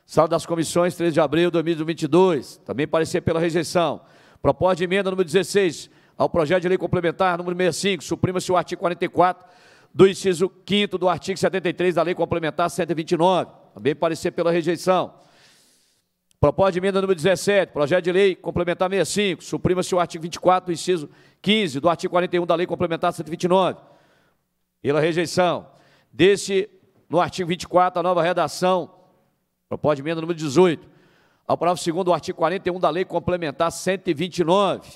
Sala das Comissões, 13 de abril de 2022. Também parecer pela rejeição. Proposta de emenda número 16 ao projeto de lei complementar número 65. Suprima-se o artigo 44 do inciso 5 do artigo 73 da Lei Complementar 129. Também parecer pela rejeição. Propósito de emenda número 17, projeto de lei complementar 65, suprima-se o artigo 24 inciso 15 do artigo 41 da lei complementar 129. Pela rejeição. Desse, no artigo 24, a nova redação, propósito de emenda número 18, ao parágrafo 2 do artigo 41 da lei complementar 129.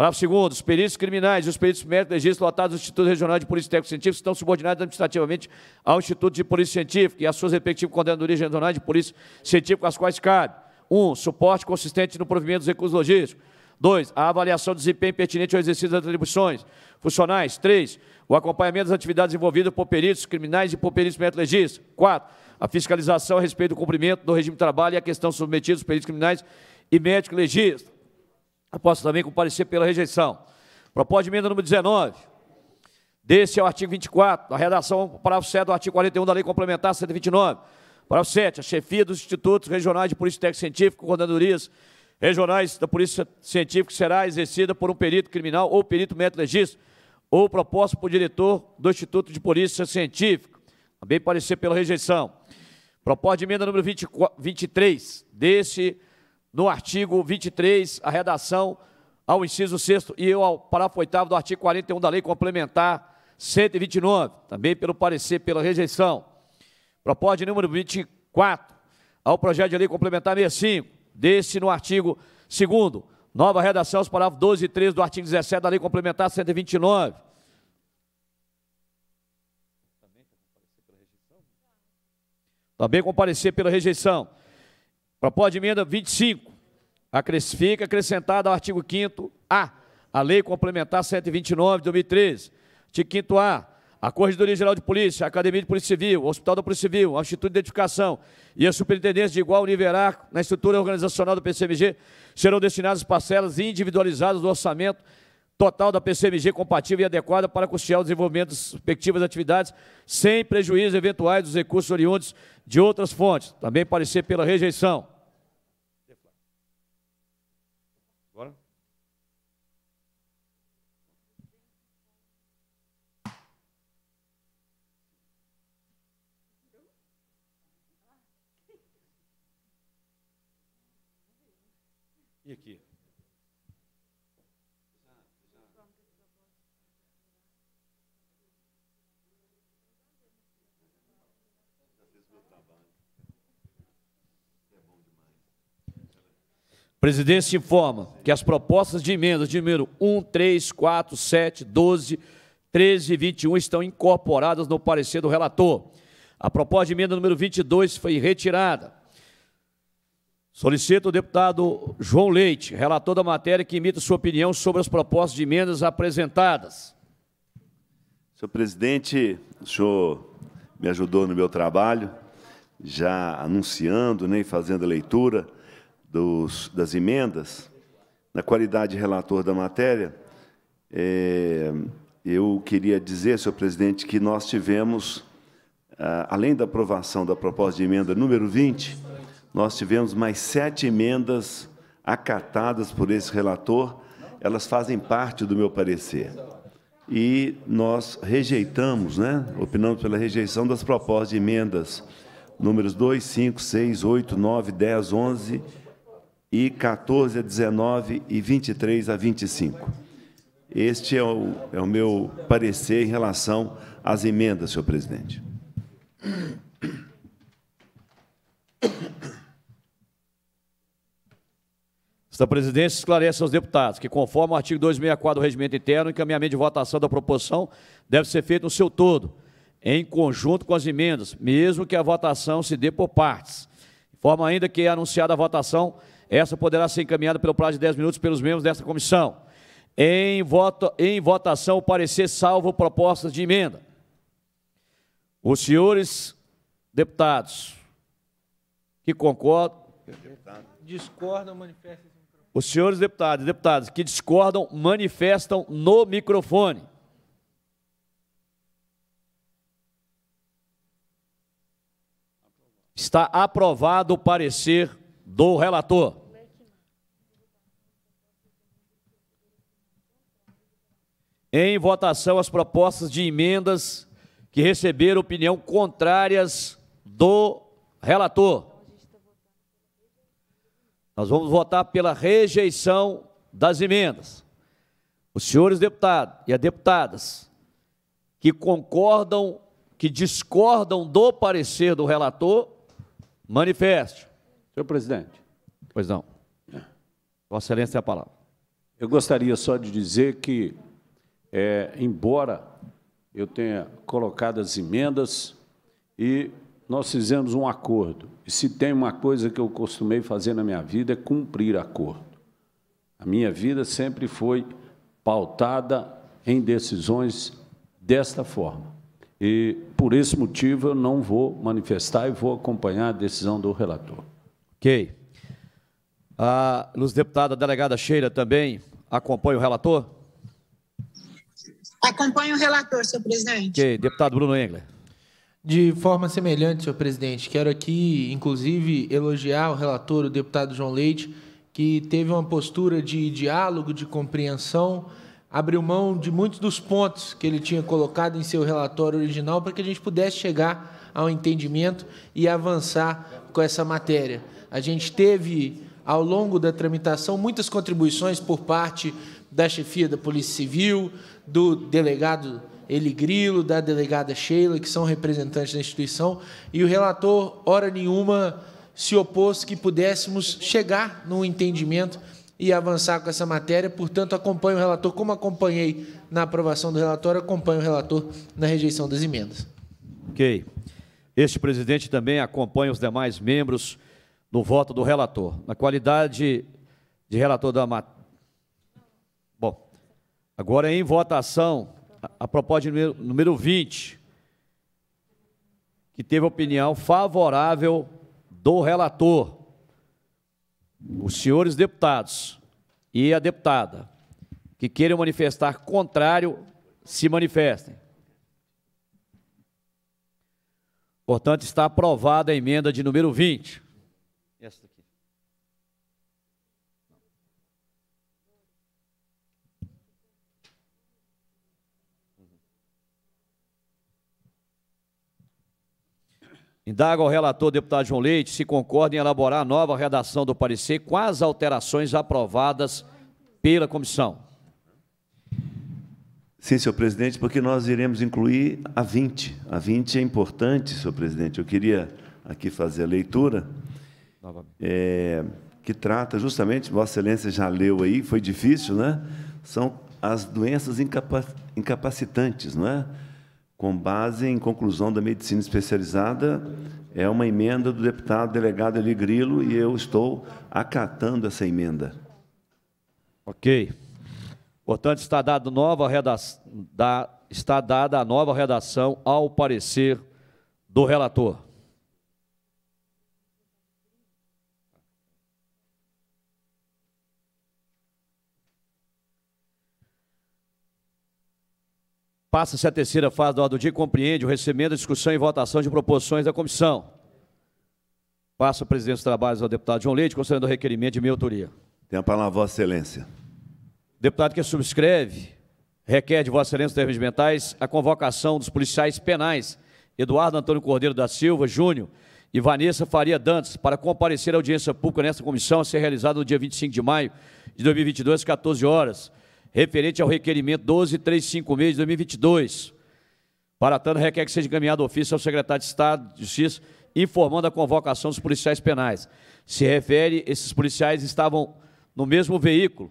Parágrafo 2 os peritos criminais e os peritos médicos legísticos lotados do Instituto Regional de Polícia Técnico Científica estão subordinados administrativamente ao Instituto de Polícia Científica e às suas respectivas condenadorias regionais de Polícia Científica, às quais cabe 1. Um, suporte consistente no provimento dos recursos logísticos. 2. A avaliação do desempenho pertinente ao exercício das atribuições funcionais. 3. O acompanhamento das atividades envolvidas por peritos criminais e por peritos metalegistas. 4. A fiscalização a respeito do cumprimento do regime de trabalho e a questão submetida aos peritos criminais e médicos legistas aposta também comparecer pela rejeição. Proposta de emenda número 19. Desse é o artigo 24, a redação, parágrafo 7 do artigo 41 da Lei Complementar 129. Parágrafo 7, a chefia dos institutos regionais de polícia técnica científica, coordenadorias regionais da polícia científica será exercida por um perito criminal ou perito médico legista ou proposta por diretor do Instituto de Polícia Científica. Também parecer pela rejeição. Proposta de emenda número 20, 23, desse no artigo 23, a redação ao inciso 6 e eu ao parágrafo 8 do artigo 41 da Lei Complementar 129, também pelo parecer pela rejeição. Propósito número 24 ao projeto de lei complementar 65, desse no artigo 2 nova redação aos parágrafos 12 e 13 do artigo 17 da Lei Complementar 129. Também comparecer pela rejeição. Proposta de emenda 25. Acrescifica acrescentada ao artigo 5 A, a Lei Complementar 129 de 2013. Artigo 5 A, a Corregedoria Geral de Polícia, a Academia de Polícia Civil, o Hospital da Polícia Civil, o Instituto de Identificação e a Superintendência de Igual Nível na estrutura organizacional do PCMG serão destinadas parcelas individualizadas do orçamento total da PCMG compatível e adequada para custear o desenvolvimento das respectivas atividades, sem prejuízo eventuais dos recursos oriundos de outras fontes. Também parecer pela rejeição. Presidente informa que as propostas de emendas de número 1, 3, 4, 7, 12, 13 e 21 estão incorporadas no parecer do relator. A proposta de emenda número 22 foi retirada. Solicito o deputado João Leite, relator da matéria, que emita sua opinião sobre as propostas de emendas apresentadas. Senhor presidente, o senhor me ajudou no meu trabalho, já anunciando, nem né, fazendo a leitura dos, das emendas, na qualidade de relator da matéria, é, eu queria dizer, senhor presidente, que nós tivemos, ah, além da aprovação da proposta de emenda número 20, nós tivemos mais sete emendas acatadas por esse relator, elas fazem parte do meu parecer. E nós rejeitamos, né, opinamos pela rejeição das propostas de emendas números 2, 5, 6, 8, 9, 10, 11 e 14 a 19 e 23 a 25. Este é o, é o meu parecer em relação às emendas, senhor presidente. Esta presidência esclarece aos deputados que, conforme o artigo 264 do Regimento Interno, o encaminhamento de votação da proposição deve ser feito no seu todo, em conjunto com as emendas, mesmo que a votação se dê por partes. Informa ainda que é anunciada a votação essa poderá ser encaminhada pelo prazo de 10 minutos pelos membros desta comissão. Em, voto, em votação, o parecer salvo propostas de emenda. Os senhores deputados que concordam. Discordam, manifestam. Os senhores deputados e deputadas que discordam, manifestam no microfone. Está aprovado o parecer do relator. em votação as propostas de emendas que receberam opinião contrárias do relator. Nós vamos votar pela rejeição das emendas. Os senhores deputados e as deputadas que concordam, que discordam do parecer do relator, manifeste. Senhor presidente. Pois não. É. Vossa Excelência tem a palavra. Eu gostaria só de dizer que é, embora eu tenha colocado as emendas e nós fizemos um acordo. E se tem uma coisa que eu costumei fazer na minha vida é cumprir acordo. A minha vida sempre foi pautada em decisões desta forma. E por esse motivo eu não vou manifestar e vou acompanhar a decisão do relator. Ok. a ah, nos deputada delegada Cheira também acompanha o relator? Acompanho o relator, senhor presidente. Deputado Bruno Engler. De forma semelhante, senhor presidente, quero aqui, inclusive, elogiar o relator, o deputado João Leite, que teve uma postura de diálogo, de compreensão, abriu mão de muitos dos pontos que ele tinha colocado em seu relatório original para que a gente pudesse chegar ao entendimento e avançar com essa matéria. A gente teve ao longo da tramitação, muitas contribuições por parte da chefia da Polícia Civil, do delegado Eli Grilo, da delegada Sheila, que são representantes da instituição, e o relator, hora nenhuma, se opôs que pudéssemos chegar num entendimento e avançar com essa matéria. Portanto, acompanho o relator, como acompanhei na aprovação do relatório, acompanho o relator na rejeição das emendas. Ok. Este presidente também acompanha os demais membros no voto do relator. Na qualidade de relator da Bom, agora em votação, a, proposta número, número 20, que teve opinião favorável do relator, os senhores deputados e a deputada, que queiram manifestar contrário, se manifestem. Portanto, está aprovada a emenda de número 20. Indaga ao relator, deputado João Leite, se concorda em elaborar a nova redação do parecer com as alterações aprovadas pela comissão. Sim, senhor presidente, porque nós iremos incluir a 20. A 20 é importante, senhor presidente. Eu queria aqui fazer a leitura, é, que trata justamente, Vossa Excelência já leu aí, foi difícil, né? São as doenças incapacitantes, não é? com base em conclusão da medicina especializada, é uma emenda do deputado delegado Eli Grilo e eu estou acatando essa emenda. Ok. Portanto, está, dado nova redação, da, está dada a nova redação ao parecer do relator. Passa-se a terceira fase da ordem do dia e compreende o recebimento, discussão e votação de proposições da comissão. Passa o presidente dos trabalhos ao deputado João Leite, considerando o requerimento de minha autoria. Tem a palavra, Vossa Excelência. Deputado que subscreve, requer de Vossa Excelência dos Termos Mentais a convocação dos policiais penais Eduardo Antônio Cordeiro da Silva, Júnior, e Vanessa Faria Dantas para comparecer à audiência pública nesta comissão a ser realizada no dia 25 de maio de 2022, às 14 horas, referente ao requerimento 12356 de 2022. Para tanto, requer que seja encaminhado ofício ao secretário de Estado de Justiça informando a convocação dos policiais penais. Se refere, esses policiais estavam no mesmo veículo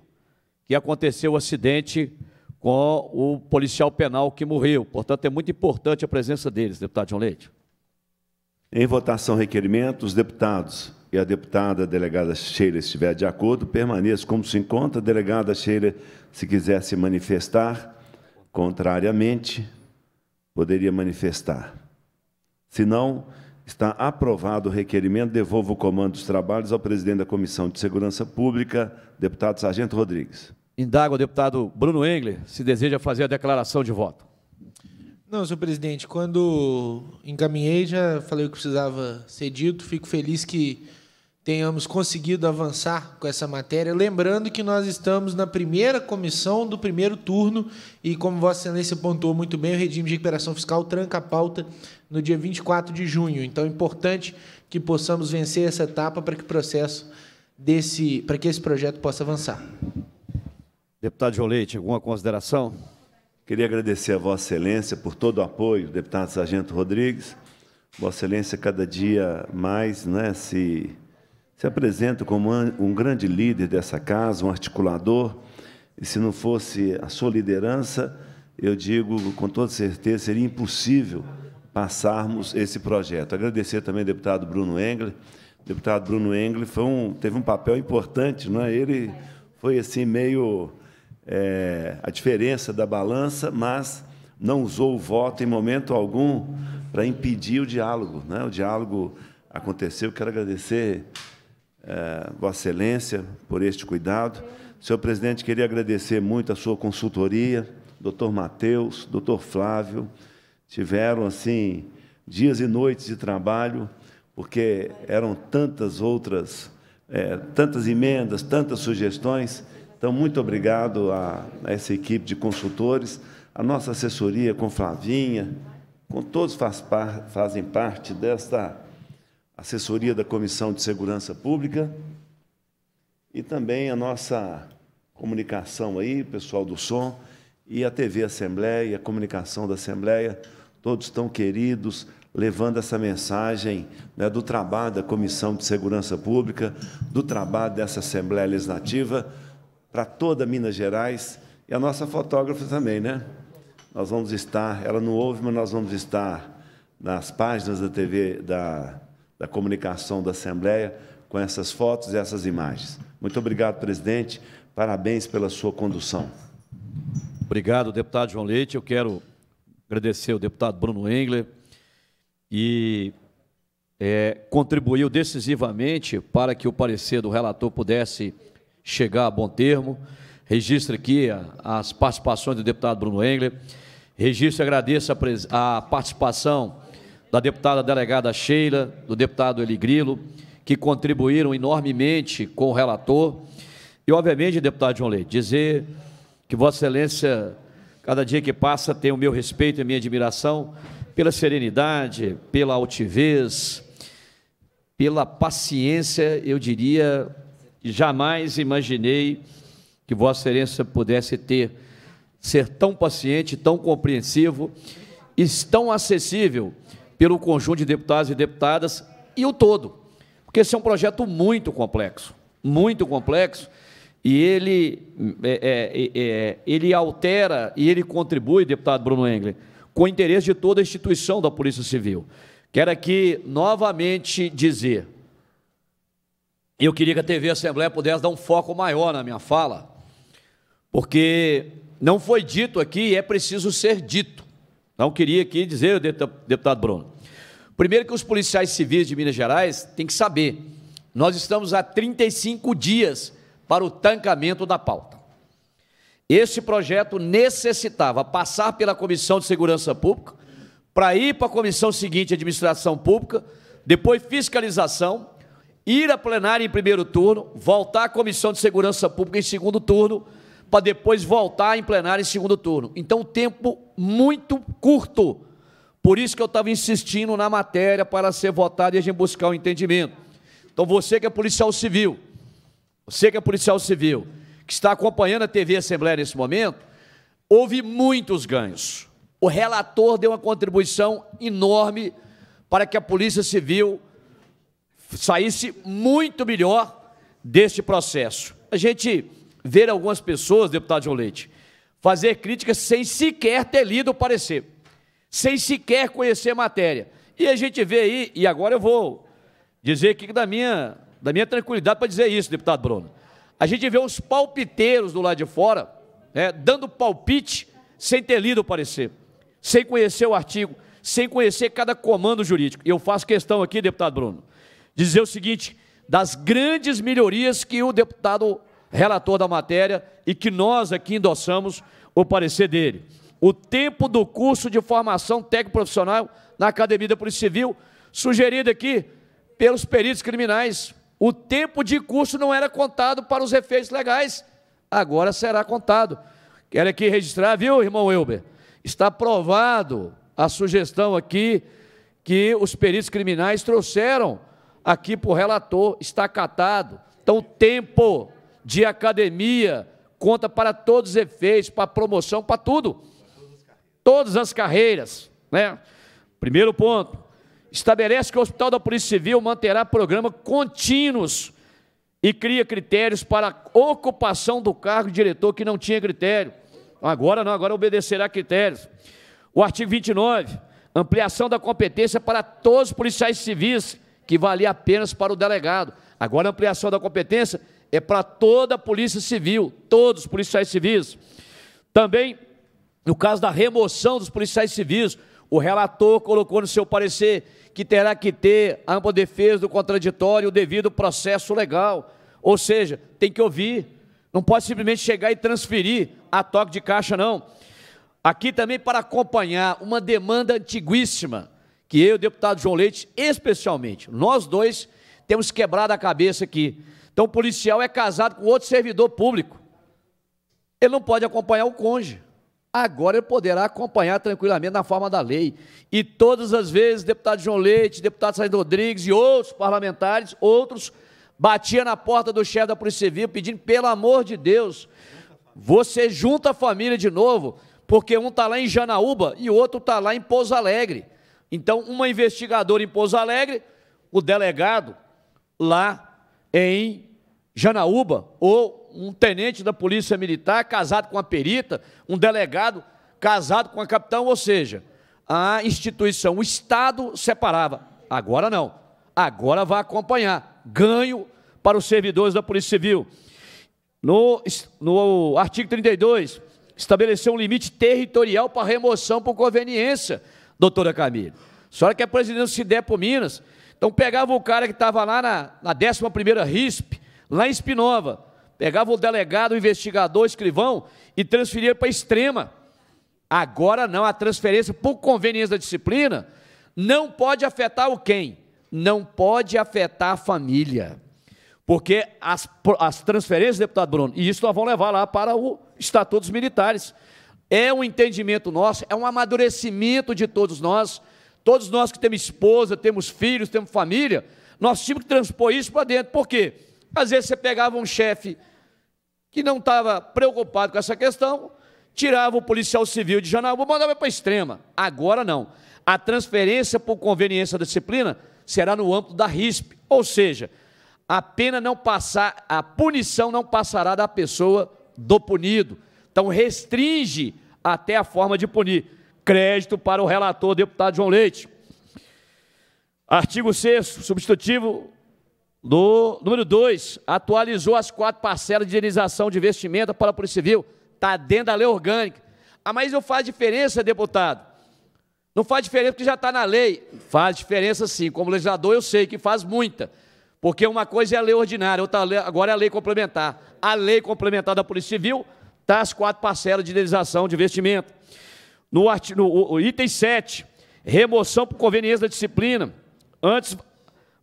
que aconteceu o acidente com o policial penal que morreu. Portanto, é muito importante a presença deles, deputado João Leite. Em votação, requerimentos, deputados e a deputada delegada Sheila estiver de acordo, permaneça como se encontra. delegada Sheila, se quiser se manifestar contrariamente, poderia manifestar. Se não, está aprovado o requerimento, devolvo o comando dos trabalhos ao presidente da Comissão de Segurança Pública, deputado Sargento Rodrigues. Indago ao deputado Bruno Engler se deseja fazer a declaração de voto. Não, senhor presidente, quando encaminhei, já falei o que precisava ser dito. Fico feliz que tenhamos conseguido avançar com essa matéria. Lembrando que nós estamos na primeira comissão do primeiro turno e, como Vossa Excelência pontuou muito bem, o regime de recuperação fiscal tranca a pauta no dia 24 de junho. Então, é importante que possamos vencer essa etapa para que o processo desse, para que esse projeto possa avançar. Deputado Jolete, alguma consideração? Queria agradecer a Vossa Excelência por todo o apoio, deputado Sargento Rodrigues. Vossa Excelência, cada dia mais né, se se apresenta como um grande líder dessa casa, um articulador, e se não fosse a sua liderança, eu digo com toda certeza, seria impossível passarmos esse projeto. Agradecer também ao deputado Bruno Engler. O deputado Bruno Engler foi um, teve um papel importante, não é? ele foi assim meio é, a diferença da balança, mas não usou o voto em momento algum para impedir o diálogo. é? O diálogo aconteceu. Quero agradecer é, Vossa Excelência por este cuidado. Senhor presidente, queria agradecer muito a sua consultoria, doutor Matheus, doutor Flávio. Tiveram, assim, dias e noites de trabalho, porque eram tantas outras, é, tantas emendas, tantas sugestões. Então, muito obrigado a, a essa equipe de consultores, a nossa assessoria com Flavinha, com todos faz par, fazem parte desta assessoria da Comissão de Segurança Pública e também a nossa comunicação aí, pessoal do som e a TV Assembleia, a comunicação da Assembleia, todos tão queridos, levando essa mensagem né, do trabalho da Comissão de Segurança Pública, do trabalho dessa Assembleia Legislativa para toda Minas Gerais e a nossa fotógrafa também, né? Nós vamos estar, ela não ouve, mas nós vamos estar nas páginas da TV da da comunicação da Assembleia com essas fotos e essas imagens. Muito obrigado, presidente. Parabéns pela sua condução. Obrigado, deputado João Leite. Eu quero agradecer ao deputado Bruno Engler e é, contribuiu decisivamente para que o parecer do relator pudesse chegar a bom termo. Registro aqui as participações do deputado Bruno Engler. Registro e agradeço a, a participação da deputada delegada Sheila, do deputado Eli Grilo, que contribuíram enormemente com o relator. E, obviamente, deputado João Leite, dizer que Vossa Excelência, cada dia que passa, tem o meu respeito e a minha admiração pela serenidade, pela altivez, pela paciência, eu diria, jamais imaginei que Vossa Excelência pudesse ter, ser tão paciente, tão compreensivo e tão acessível pelo conjunto de deputados e deputadas e o todo. Porque esse é um projeto muito complexo, muito complexo, e ele, é, é, é, é, ele altera e ele contribui, deputado Bruno Engler, com o interesse de toda a instituição da Polícia Civil. Quero aqui novamente dizer, eu queria que a TV Assembleia pudesse dar um foco maior na minha fala, porque não foi dito aqui e é preciso ser dito. Não queria aqui dizer, deputado Bruno. Primeiro que os policiais civis de Minas Gerais têm que saber, nós estamos há 35 dias para o tancamento da pauta. Esse projeto necessitava passar pela Comissão de Segurança Pública, para ir para a comissão seguinte, Administração Pública, depois fiscalização, ir à plenária em primeiro turno, voltar à Comissão de Segurança Pública em segundo turno para depois voltar em plenário em segundo turno. Então, tempo muito curto. Por isso que eu estava insistindo na matéria para ser votada e a gente buscar o um entendimento. Então, você que é policial civil, você que é policial civil, que está acompanhando a TV Assembleia nesse momento, houve muitos ganhos. O relator deu uma contribuição enorme para que a Polícia Civil saísse muito melhor deste processo. A gente ver algumas pessoas, deputado João Leite, fazer críticas sem sequer ter lido o parecer, sem sequer conhecer a matéria. E a gente vê aí, e agora eu vou dizer aqui da minha, da minha tranquilidade para dizer isso, deputado Bruno. A gente vê os palpiteiros do lado de fora, né, dando palpite sem ter lido o parecer, sem conhecer o artigo, sem conhecer cada comando jurídico. E eu faço questão aqui, deputado Bruno, dizer o seguinte: das grandes melhorias que o deputado relator da matéria, e que nós aqui endossamos o parecer dele. O tempo do curso de formação técnico-profissional na Academia da Polícia Civil, sugerido aqui pelos peritos criminais. O tempo de curso não era contado para os efeitos legais, agora será contado. Quero aqui registrar, viu, irmão Wilber? Está aprovado a sugestão aqui que os peritos criminais trouxeram aqui para o relator, está acatado. Então, o tempo de academia, conta para todos os efeitos, para promoção, para tudo. Todas as carreiras, né? Primeiro ponto, estabelece que o Hospital da Polícia Civil manterá programas contínuos e cria critérios para ocupação do cargo de diretor que não tinha critério. Agora não, agora obedecerá critérios. O artigo 29, ampliação da competência para todos os policiais civis, que valia apenas para o delegado. Agora ampliação da competência é para toda a Polícia Civil, todos os policiais civis. Também, no caso da remoção dos policiais civis, o relator colocou no seu parecer que terá que ter a ampla defesa do contraditório, o devido processo legal. Ou seja, tem que ouvir. Não pode simplesmente chegar e transferir a toque de caixa, não. Aqui também para acompanhar uma demanda antiguíssima, que eu, deputado João Leite, especialmente, nós dois temos quebrado a cabeça aqui. Então o policial é casado com outro servidor público. Ele não pode acompanhar o cônjuge. Agora ele poderá acompanhar tranquilamente na forma da lei. E todas as vezes, deputado João Leite, deputado Sainz Rodrigues e outros parlamentares, outros, batia na porta do chefe da Polícia Civil pedindo, pelo amor de Deus, você junta a família de novo, porque um está lá em Janaúba e o outro está lá em Pouso Alegre. Então, uma investigadora em Pouso Alegre, o delegado lá em Janaúba, ou um tenente da Polícia Militar casado com a perita, um delegado casado com a capitão, ou seja, a instituição, o Estado separava. Agora não. Agora vai acompanhar. Ganho para os servidores da Polícia Civil. No, no artigo 32, estabeleceu um limite territorial para remoção por conveniência, doutora Camila. A senhora que é presidente do CIDEPO Minas, então pegava o cara que estava lá na, na 11ª RISP, lá em Espinova. Pegava o delegado, o investigador, o escrivão e transferia para extrema. Agora não, a transferência por conveniência da disciplina não pode afetar o quem? Não pode afetar a família. Porque as, as transferências, deputado Bruno, e isso nós vamos levar lá para o Estatuto dos Militares. É um entendimento nosso, é um amadurecimento de todos nós. Todos nós que temos esposa, temos filhos, temos família, nós tínhamos que transpor isso para dentro. Por quê? Às vezes você pegava um chefe que não estava preocupado com essa questão, tirava o policial civil de Janaúba, mandava para a extrema. Agora não. A transferência por conveniência da disciplina será no âmbito da RISP, ou seja, a pena não passar, a punição não passará da pessoa do punido. Então restringe até a forma de punir. Crédito para o relator, deputado João Leite. Artigo 6 substitutivo do, número 2, atualizou as quatro parcelas de indenização de investimento para a Polícia Civil. Está dentro da lei orgânica. Ah, mas não faz diferença, deputado. Não faz diferença porque já está na lei. Faz diferença sim. Como legislador, eu sei que faz muita. Porque uma coisa é a lei ordinária, outra agora é a lei complementar. A lei complementar da Polícia Civil está as quatro parcelas de indenização de investimento. No, no, no item 7, remoção por conveniência da disciplina, antes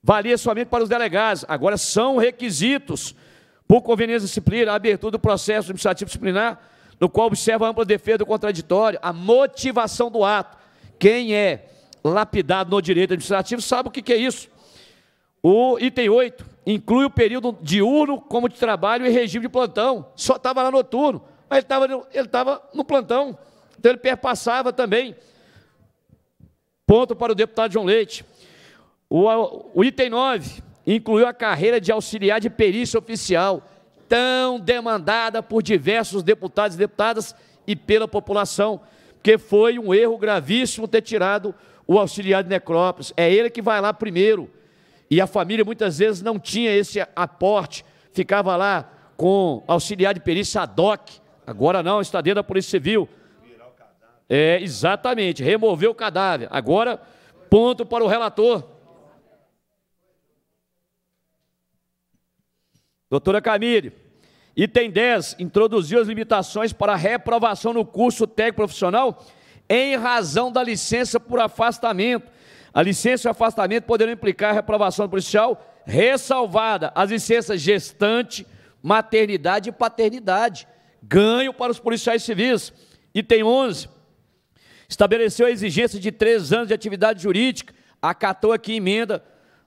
valia somente para os delegados, agora são requisitos, por conveniência disciplina, a abertura do processo administrativo disciplinar, no qual observa a ampla defesa do contraditório, a motivação do ato. Quem é lapidado no direito administrativo sabe o que é isso. O item 8 inclui o período diurno como de trabalho e regime de plantão. Só estava lá noturno, mas ele estava no, ele estava no plantão, então ele perpassava também. Ponto para o deputado João Leite. O, o item 9 incluiu a carreira de auxiliar de perícia oficial, tão demandada por diversos deputados e deputadas e pela população, que foi um erro gravíssimo ter tirado o auxiliar de necrópolis. É ele que vai lá primeiro. E a família muitas vezes não tinha esse aporte, ficava lá com auxiliar de perícia ad hoc. Agora não, está dentro da Polícia Civil. É, exatamente, removeu o cadáver. Agora, ponto para o relator. Doutora Camille, item 10, introduziu as limitações para reprovação no curso técnico profissional em razão da licença por afastamento. A licença e o afastamento poderão implicar reprovação policial, ressalvada as licenças gestante, maternidade e paternidade. Ganho para os policiais civis. Item 11, estabeleceu a exigência de três anos de atividade jurídica, acatou aqui emenda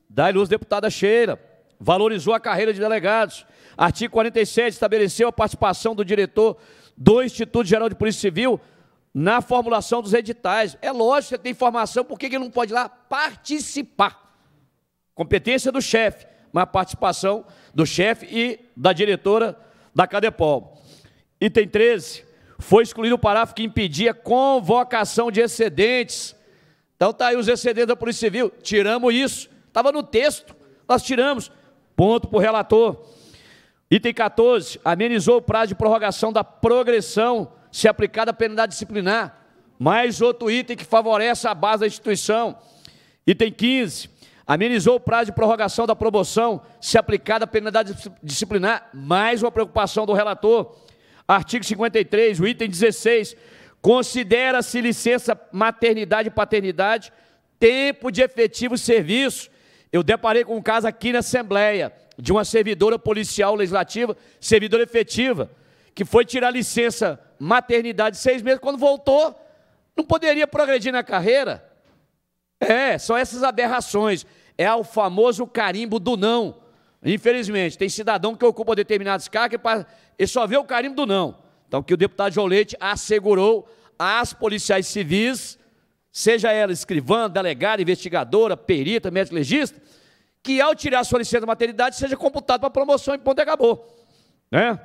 da ilustre deputada Cheira valorizou a carreira de delegados. Artigo 47 estabeleceu a participação do diretor do Instituto Geral de Polícia Civil na formulação dos editais. É lógico que tem formação, por que ele não pode ir lá participar? Competência do chefe, mas participação do chefe e da diretora da Cadepol. Item 13, foi excluído o parágrafo que impedia convocação de excedentes. Então tá aí os excedentes da Polícia Civil, tiramos isso. Estava no texto, nós tiramos. Ponto para o relator. Item 14, amenizou o prazo de prorrogação da progressão se aplicada a penalidade disciplinar. Mais outro item que favorece a base da instituição. Item 15, amenizou o prazo de prorrogação da promoção se aplicada a penalidade disciplinar. Mais uma preocupação do relator. Artigo 53, o item 16, considera-se licença maternidade e paternidade tempo de efetivo serviço eu deparei com um caso aqui na Assembleia de uma servidora policial legislativa, servidora efetiva, que foi tirar licença maternidade seis meses, quando voltou, não poderia progredir na carreira. É, são essas aberrações. É o famoso carimbo do não. Infelizmente, tem cidadão que ocupa determinados cargos e só vê o carimbo do não. Então, que o deputado Jolete assegurou às policiais civis seja ela escrivã, delegada, investigadora, perita, médico legista, que ao tirar sua licença de maternidade seja computado para promoção em ponto e acabou. Né?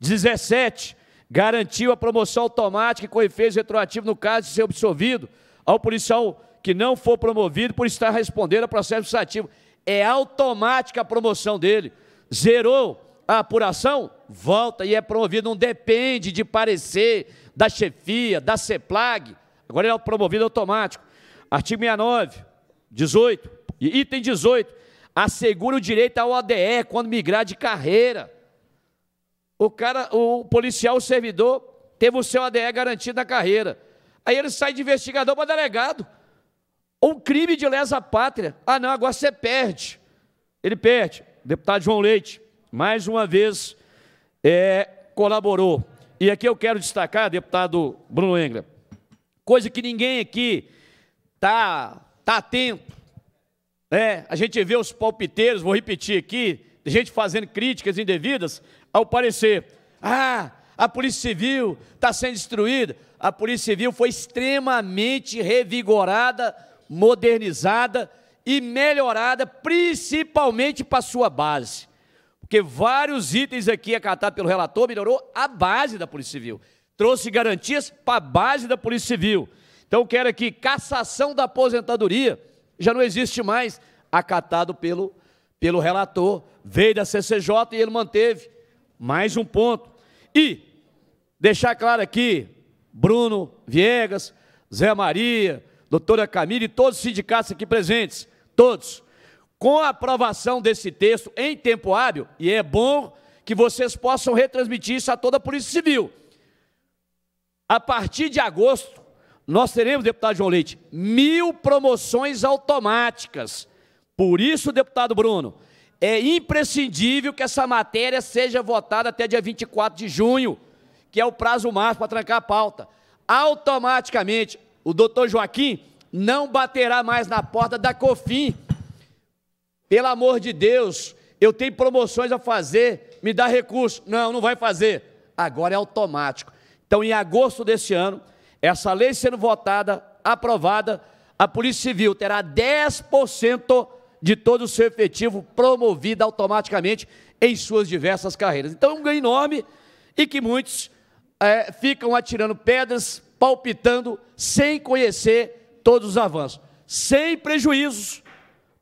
17. Garantiu a promoção automática com efeito retroativo no caso de ser absolvido ao policial que não for promovido por estar respondendo a processo administrativo. É automática a promoção dele. Zerou a apuração, volta e é promovido. Não depende de parecer da chefia, da CEPLAG, Agora ele é promovido automático. Artigo 69, 18, item 18. Assegura o direito ao ADE quando migrar de carreira. O cara, o policial, o servidor, teve o seu ADE garantido na carreira. Aí ele sai de investigador para delegado. Um crime de lesa pátria. Ah, não, agora você perde. Ele perde. Deputado João Leite, mais uma vez, é, colaborou. E aqui eu quero destacar, deputado Bruno Engler, coisa que ninguém aqui tá, tá atento. É, a gente vê os palpiteiros, vou repetir aqui, gente fazendo críticas indevidas, ao parecer, ah, a Polícia Civil está sendo destruída. A Polícia Civil foi extremamente revigorada, modernizada e melhorada, principalmente para sua base. Porque vários itens aqui acatados pelo relator melhorou a base da Polícia Civil trouxe garantias para a base da Polícia Civil. Então, quero aqui, cassação da aposentadoria já não existe mais, acatado pelo, pelo relator. Veio da CCJ e ele manteve. Mais um ponto. E deixar claro aqui, Bruno Viegas, Zé Maria, doutora Camila e todos os sindicatos aqui presentes, todos, com a aprovação desse texto em tempo hábil, e é bom que vocês possam retransmitir isso a toda a Polícia Civil a partir de agosto, nós teremos, deputado João Leite, mil promoções automáticas. Por isso, deputado Bruno, é imprescindível que essa matéria seja votada até dia 24 de junho, que é o prazo máximo para trancar a pauta. Automaticamente, o doutor Joaquim não baterá mais na porta da COFIN. Pelo amor de Deus, eu tenho promoções a fazer, me dá recurso. Não, não vai fazer. Agora é automático. Então, em agosto deste ano, essa lei sendo votada, aprovada, a Polícia Civil terá 10% de todo o seu efetivo promovido automaticamente em suas diversas carreiras. Então, é um ganho enorme e que muitos é, ficam atirando pedras, palpitando, sem conhecer todos os avanços, sem prejuízos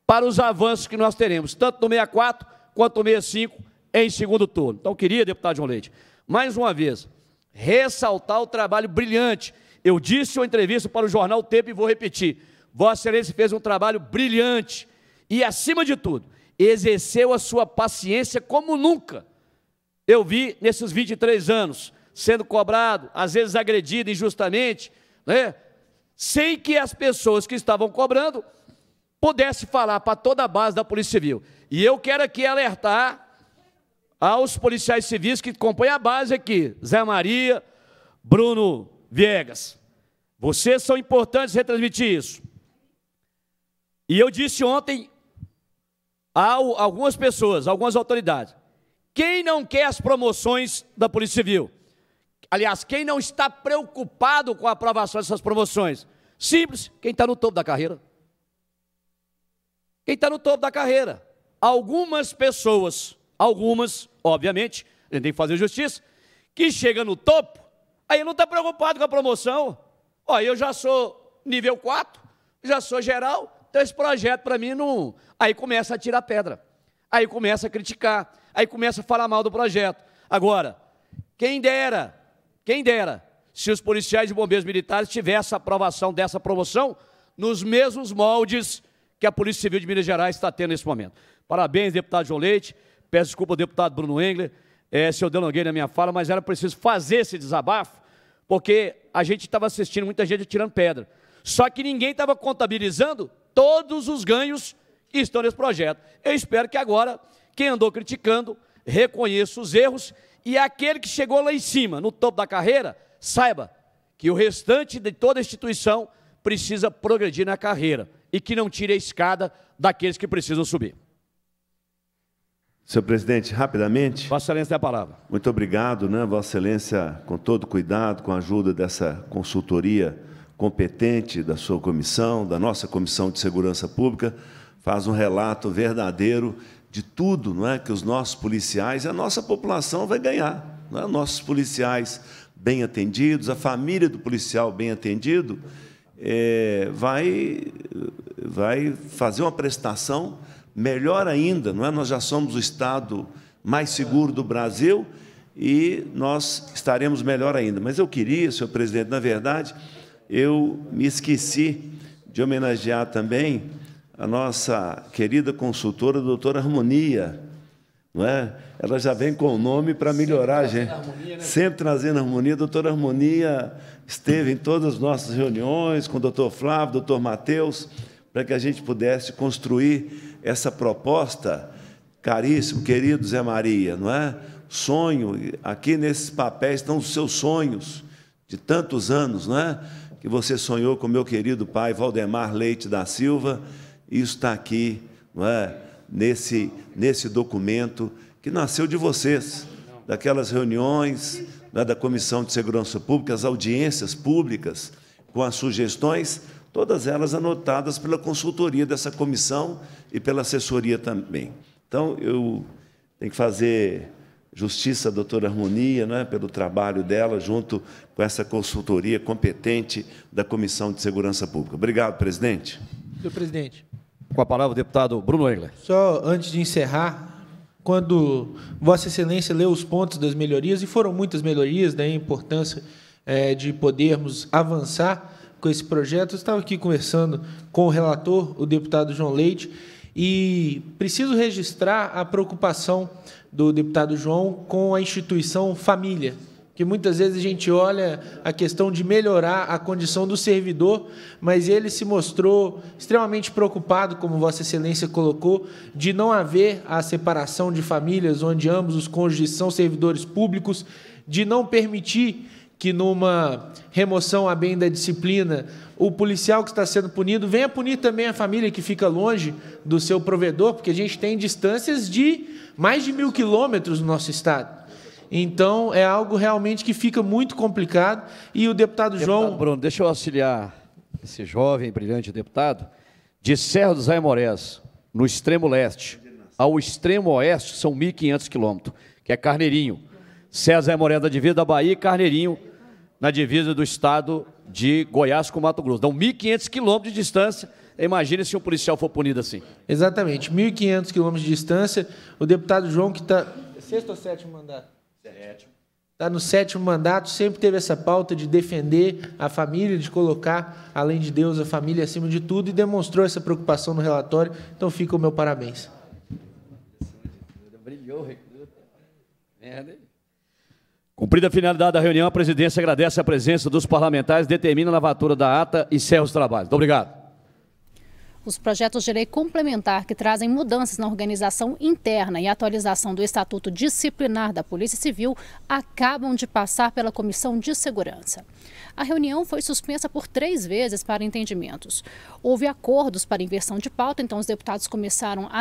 para os avanços que nós teremos, tanto no 64 quanto no 65 em segundo turno. Então, queria, deputado João Leite, mais uma vez, ressaltar o trabalho brilhante. Eu disse uma entrevista para o jornal Tempo e vou repetir. Vossa Excelência fez um trabalho brilhante e, acima de tudo, exerceu a sua paciência como nunca. Eu vi nesses 23 anos sendo cobrado, às vezes agredido injustamente, né? sem que as pessoas que estavam cobrando pudessem falar para toda a base da Polícia Civil. E eu quero aqui alertar aos policiais civis que compõem a base aqui, Zé Maria, Bruno Viegas. Vocês são importantes retransmitir isso. E eu disse ontem a algumas pessoas, algumas autoridades, quem não quer as promoções da Polícia Civil? Aliás, quem não está preocupado com a aprovação dessas promoções? Simples, quem está no topo da carreira. Quem está no topo da carreira. Algumas pessoas Algumas, obviamente, a gente tem que fazer justiça, que chega no topo, aí não está preocupado com a promoção. Olha, eu já sou nível 4, já sou geral, então esse projeto para mim não. Aí começa a tirar pedra, aí começa a criticar, aí começa a falar mal do projeto. Agora, quem dera, quem dera, se os policiais e bombeiros militares tivessem a aprovação dessa promoção nos mesmos moldes que a Polícia Civil de Minas Gerais está tendo nesse momento. Parabéns, deputado João Leite. Peço desculpa ao deputado Bruno Engler, é, se eu delonguei na minha fala, mas era preciso fazer esse desabafo, porque a gente estava assistindo muita gente tirando pedra. Só que ninguém estava contabilizando todos os ganhos que estão nesse projeto. Eu espero que agora, quem andou criticando, reconheça os erros e aquele que chegou lá em cima, no topo da carreira, saiba que o restante de toda a instituição precisa progredir na carreira e que não tire a escada daqueles que precisam subir. Senhor presidente, rapidamente. Vossa Excelência tem a palavra. Muito obrigado, né, Vossa Excelência, com todo cuidado, com a ajuda dessa consultoria competente da sua comissão, da nossa Comissão de Segurança Pública, faz um relato verdadeiro de tudo não é, que os nossos policiais e a nossa população vai ganhar. Não é? Nossos policiais bem atendidos, a família do policial bem atendido, é, vai, vai fazer uma prestação melhor ainda, não é? Nós já somos o estado mais seguro do Brasil e nós estaremos melhor ainda. Mas eu queria, senhor presidente, na verdade, eu me esqueci de homenagear também a nossa querida consultora, a doutora Harmonia, não é? Ela já vem com o nome para melhorar gente. Harmonia, né? Sempre trazendo harmonia. A doutora Harmonia esteve em todas as nossas reuniões com o doutor Flávio, doutor Matheus para que a gente pudesse construir essa proposta, caríssimo, querido Zé Maria, não é? Sonho, aqui nesses papéis estão os seus sonhos de tantos anos, não é? Que você sonhou com meu querido pai Valdemar Leite da Silva, isso está aqui, não é? Nesse, nesse documento que nasceu de vocês, daquelas reuniões é? da Comissão de Segurança Pública, as audiências públicas, com as sugestões todas elas anotadas pela consultoria dessa comissão e pela assessoria também. Então, eu tenho que fazer justiça à doutora Harmonia, né, pelo trabalho dela, junto com essa consultoria competente da Comissão de Segurança Pública. Obrigado, presidente. Senhor presidente. Com a palavra o deputado Bruno Engler. Só antes de encerrar, quando Vossa Excelência leu os pontos das melhorias, e foram muitas melhorias, da né, importância eh, de podermos avançar, com esse projeto. Eu estava aqui conversando com o relator, o deputado João Leite, e preciso registrar a preocupação do deputado João com a instituição família, que muitas vezes a gente olha a questão de melhorar a condição do servidor, mas ele se mostrou extremamente preocupado, como Vossa Excelência colocou, de não haver a separação de famílias, onde ambos os cônjuges são servidores públicos, de não permitir que numa remoção a bem da disciplina, o policial que está sendo punido venha punir também a família que fica longe do seu provedor, porque a gente tem distâncias de mais de mil quilômetros no nosso estado. Então, é algo realmente que fica muito complicado. E o deputado, deputado João. Bruno, deixa eu auxiliar esse jovem, brilhante deputado. De Serra dos Aimorés, no extremo leste, ao extremo oeste, são 1.500 quilômetros, que é Carneirinho. César Aimoré da Divida, Bahia, Carneirinho, na divisa do estado de Goiás com Mato Grosso. Dão 1.500 quilômetros de distância. Imagine se um policial for punido assim. Exatamente, 1.500 quilômetros de distância. O deputado João, que está. É sexto ou sétimo mandato? Sétimo. Está no sétimo mandato, sempre teve essa pauta de defender a família, de colocar, além de Deus, a família acima de tudo e demonstrou essa preocupação no relatório. Então fica o meu parabéns. Brilhou, Ricardo. Cumprida a finalidade da reunião, a presidência agradece a presença dos parlamentares, determina a lavatura da ata e encerra os trabalhos. Muito obrigado. Os projetos de lei complementar que trazem mudanças na organização interna e atualização do Estatuto Disciplinar da Polícia Civil acabam de passar pela Comissão de Segurança. A reunião foi suspensa por três vezes para entendimentos. Houve acordos para inversão de pauta, então os deputados começaram a